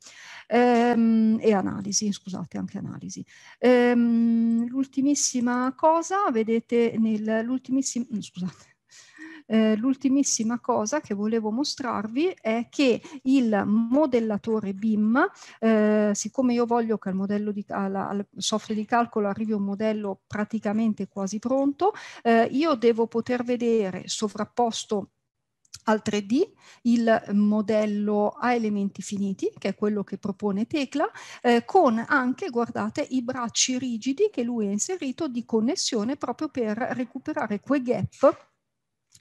ehm, e analisi, scusate, anche analisi. Ehm, l'ultimissima cosa, vedete, nell'ultimissima, l'ultimissima, scusate, eh, l'ultimissima cosa che volevo mostrarvi è che il modellatore BIM, eh, siccome io voglio che al, modello di, alla, al software di calcolo arrivi un modello praticamente quasi pronto, eh, io devo poter vedere sovrapposto al 3D il modello a elementi finiti, che è quello che propone Tecla, eh, con anche, guardate, i bracci rigidi che lui ha inserito di connessione proprio per recuperare quei gap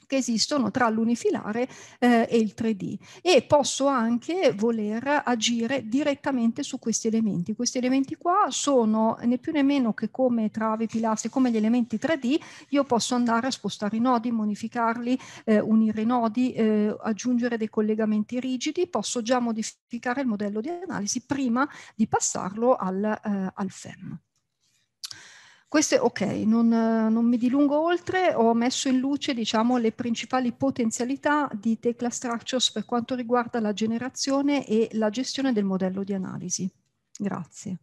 che esistono tra l'unifilare eh, e il 3D e posso anche voler agire direttamente su questi elementi. Questi elementi qua sono né più né meno che come travi, pilastri, come gli elementi 3D, io posso andare a spostare i nodi, modificarli, eh, unire i nodi, eh, aggiungere dei collegamenti rigidi, posso già modificare il modello di analisi prima di passarlo al, eh, al FEM. Questo è ok, non, non, mi dilungo oltre, ho messo in luce diciamo, le principali potenzialità di Tecla Structures per quanto riguarda la generazione e la gestione del modello di analisi. Grazie.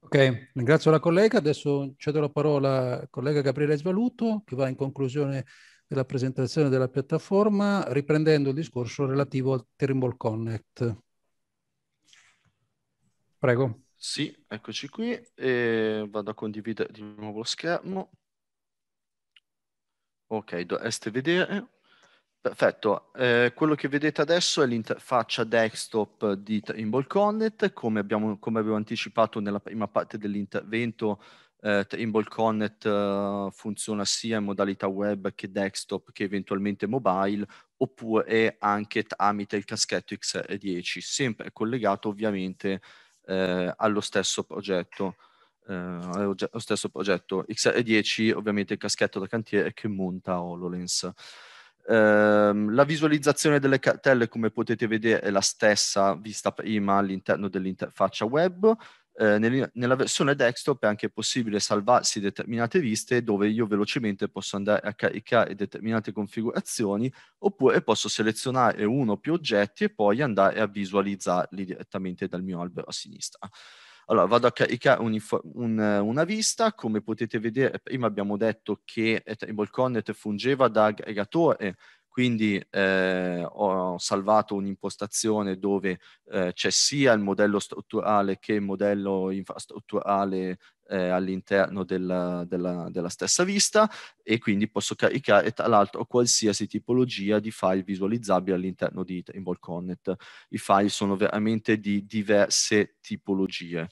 Ok, ringrazio la collega. Adesso cedo la parola al collega Gabriele Svaluto che va in conclusione della presentazione della piattaforma riprendendo il discorso relativo al Trimble Connect. Prego. Sì, eccoci qui. E vado a condividere di nuovo lo schermo. Ok, dovreste vedere. Perfetto, eh, quello che vedete adesso è l'interfaccia desktop di Trimble Connect, come, abbiamo, come avevo anticipato nella prima parte dell'intervento, eh, Trimble Connect eh, funziona sia in modalità web che desktop che eventualmente mobile, oppure anche tramite il caschetto XR10, sempre collegato ovviamente eh, allo stesso progetto. Eh, allo stesso progetto XR10 ovviamente il caschetto da cantiere che monta HoloLens ehm, la visualizzazione delle cartelle, come potete vedere, è la stessa vista prima all'interno dell'interfaccia web. Eh, nel, nella versione desktop è anche possibile salvarsi determinate viste dove io velocemente posso andare a caricare determinate configurazioni oppure posso selezionare uno o più oggetti e poi andare a visualizzarli direttamente dal mio albero a sinistra. Allora, vado a caricare un, un, una vista, come potete vedere prima abbiamo detto che Table Connect fungeva da aggregatore quindi eh, ho salvato un'impostazione dove eh, c'è sia il modello strutturale che il modello infrastrutturale eh, all'interno della, della, della, stessa vista e quindi posso caricare tra l'altro qualsiasi tipologia di file visualizzabile all'interno di Trimble Connect. I file sono veramente di diverse tipologie.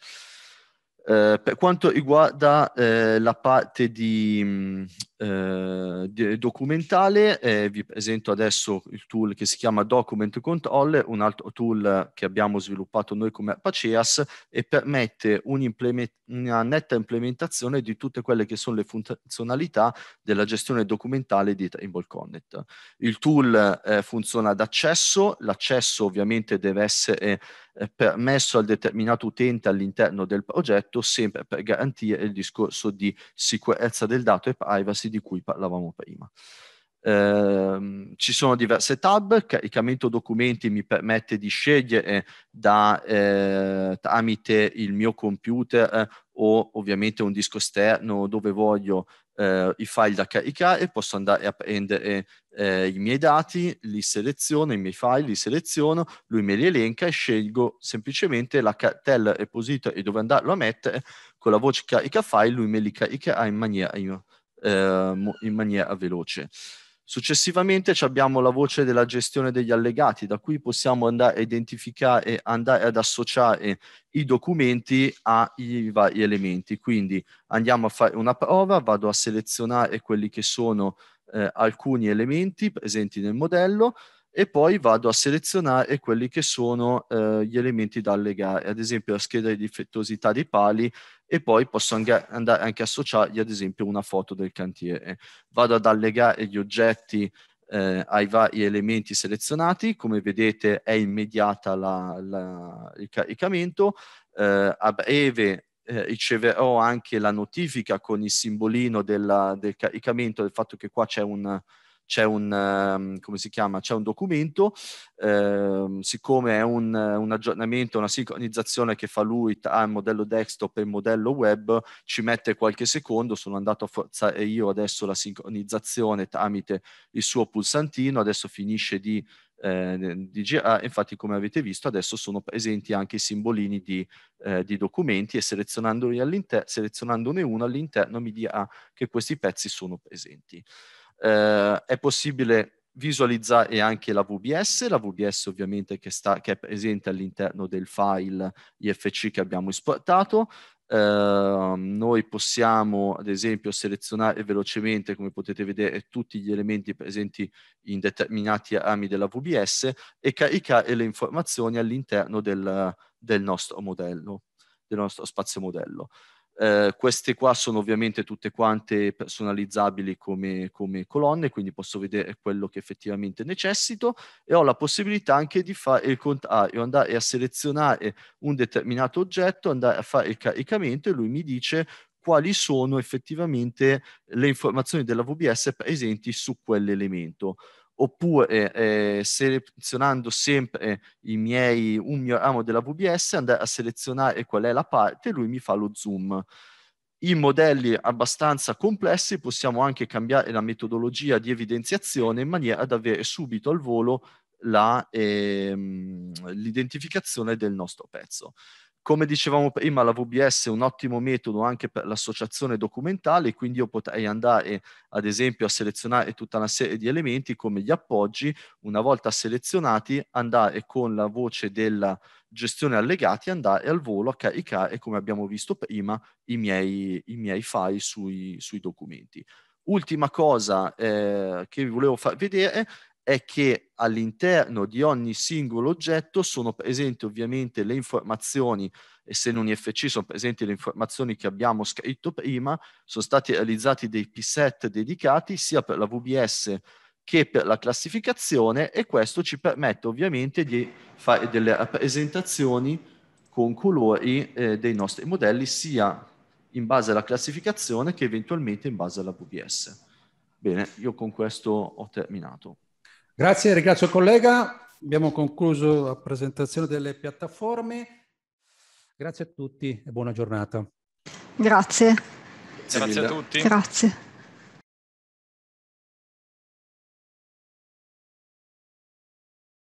Eh, per quanto riguarda eh, la parte di, mh, mm, eh, di documentale, eh, vi presento adesso il tool che si chiama Document Control, un altro tool che abbiamo sviluppato noi come Apacheas e permette un una netta implementazione di tutte quelle che sono le funzionalità della gestione documentale di Trimble Connect. Il tool eh, funziona d'accesso, l'accesso ovviamente deve essere eh, permesso al determinato utente all'interno del progetto, sempre per garantire il discorso di sicurezza del dato e privacy di cui parlavamo prima. Eh, ci sono diverse tab, caricamento documenti mi permette di scegliere eh, da, eh, tramite il mio computer eh, o ovviamente un disco esterno dove voglio eh, i file da caricare, posso andare a prendere eh, i miei dati, li seleziono, i miei file li seleziono, lui me li elenca e scelgo semplicemente la cartella repository dove andarlo a mettere, con la voce carica file lui me li caricherà in maniera, in, eh, in maniera veloce. Successivamente abbiamo la voce della gestione degli allegati, da cui possiamo andare a identificare, andare ad associare i documenti ai vari elementi. Quindi andiamo a fare una prova, vado a selezionare quelli che sono eh, alcuni elementi presenti nel modello, e poi vado a selezionare quelli che sono eh, gli elementi da allegare, ad esempio la scheda di difettosità dei pali e poi posso anche andare anche a associargli ad esempio una foto del cantiere. Vado ad allegare gli oggetti eh, ai vari elementi selezionati, come vedete è immediata la, la, il caricamento, eh, a breve eh, riceverò anche la notifica con il simbolino della, del caricamento, del fatto che qua c'è un c'è un, um, come si chiama? C'è un documento, eh, siccome è un, un, aggiornamento, una sincronizzazione che fa lui tra il modello desktop e il modello web, ci mette qualche secondo, sono andato a forzare io adesso la sincronizzazione tramite il suo pulsantino, adesso finisce di eh, di GA. Ah, infatti, come avete visto, adesso sono presenti anche i simbolini di, eh, di documenti e selezionandone, selezionandone uno all'interno mi dirà che questi pezzi sono presenti eh, è possibile visualizzare anche la VBS, la VBS ovviamente che, sta, che è presente all'interno del file IFC che abbiamo esportato, Uh, noi possiamo ad esempio selezionare velocemente come potete vedere tutti gli elementi presenti in determinati rami della VBS e caricare le informazioni all'interno del, del, nostro modello del nostro spazio modello eh, queste qua sono ovviamente tutte quante personalizzabili come, come, colonne, quindi posso vedere quello che effettivamente necessito e ho la possibilità anche di fare il contrario, ah, andare a selezionare un determinato oggetto, andare a fare il caricamento e lui mi dice quali sono effettivamente le informazioni della VBS presenti su quell'elemento oppure eh, selezionando sempre eh, i miei, un mio ramo della VBS, andare a selezionare qual è la parte, lui mi fa lo zoom. In modelli abbastanza complessi possiamo anche cambiare la metodologia di evidenziazione in maniera da avere subito al volo ehm, l'identificazione del nostro pezzo. Come dicevamo prima, la VBS è un ottimo metodo anche per l'associazione documentale, quindi io potrei andare ad esempio a selezionare tutta una serie di elementi come gli appoggi, una volta selezionati andare con la voce della gestione allegati, andare al volo a caricare, come abbiamo visto prima, i miei, i miei file sui, sui documenti. Ultima cosa eh, che vi volevo far vedere è che all'interno di ogni singolo oggetto sono presenti ovviamente le informazioni, e essendo un IFC sono presenti le informazioni che abbiamo scritto prima, sono stati realizzati dei p dedicati sia per la VBS che per la classificazione e questo ci permette ovviamente di fare delle rappresentazioni con colori eh, dei nostri modelli sia in base alla classificazione che eventualmente in base alla VBS. Bene, io con questo ho terminato. Grazie, ringrazio il collega. Abbiamo concluso la presentazione delle piattaforme. Grazie a tutti e buona giornata. Grazie. Grazie, Grazie a tutti. Grazie.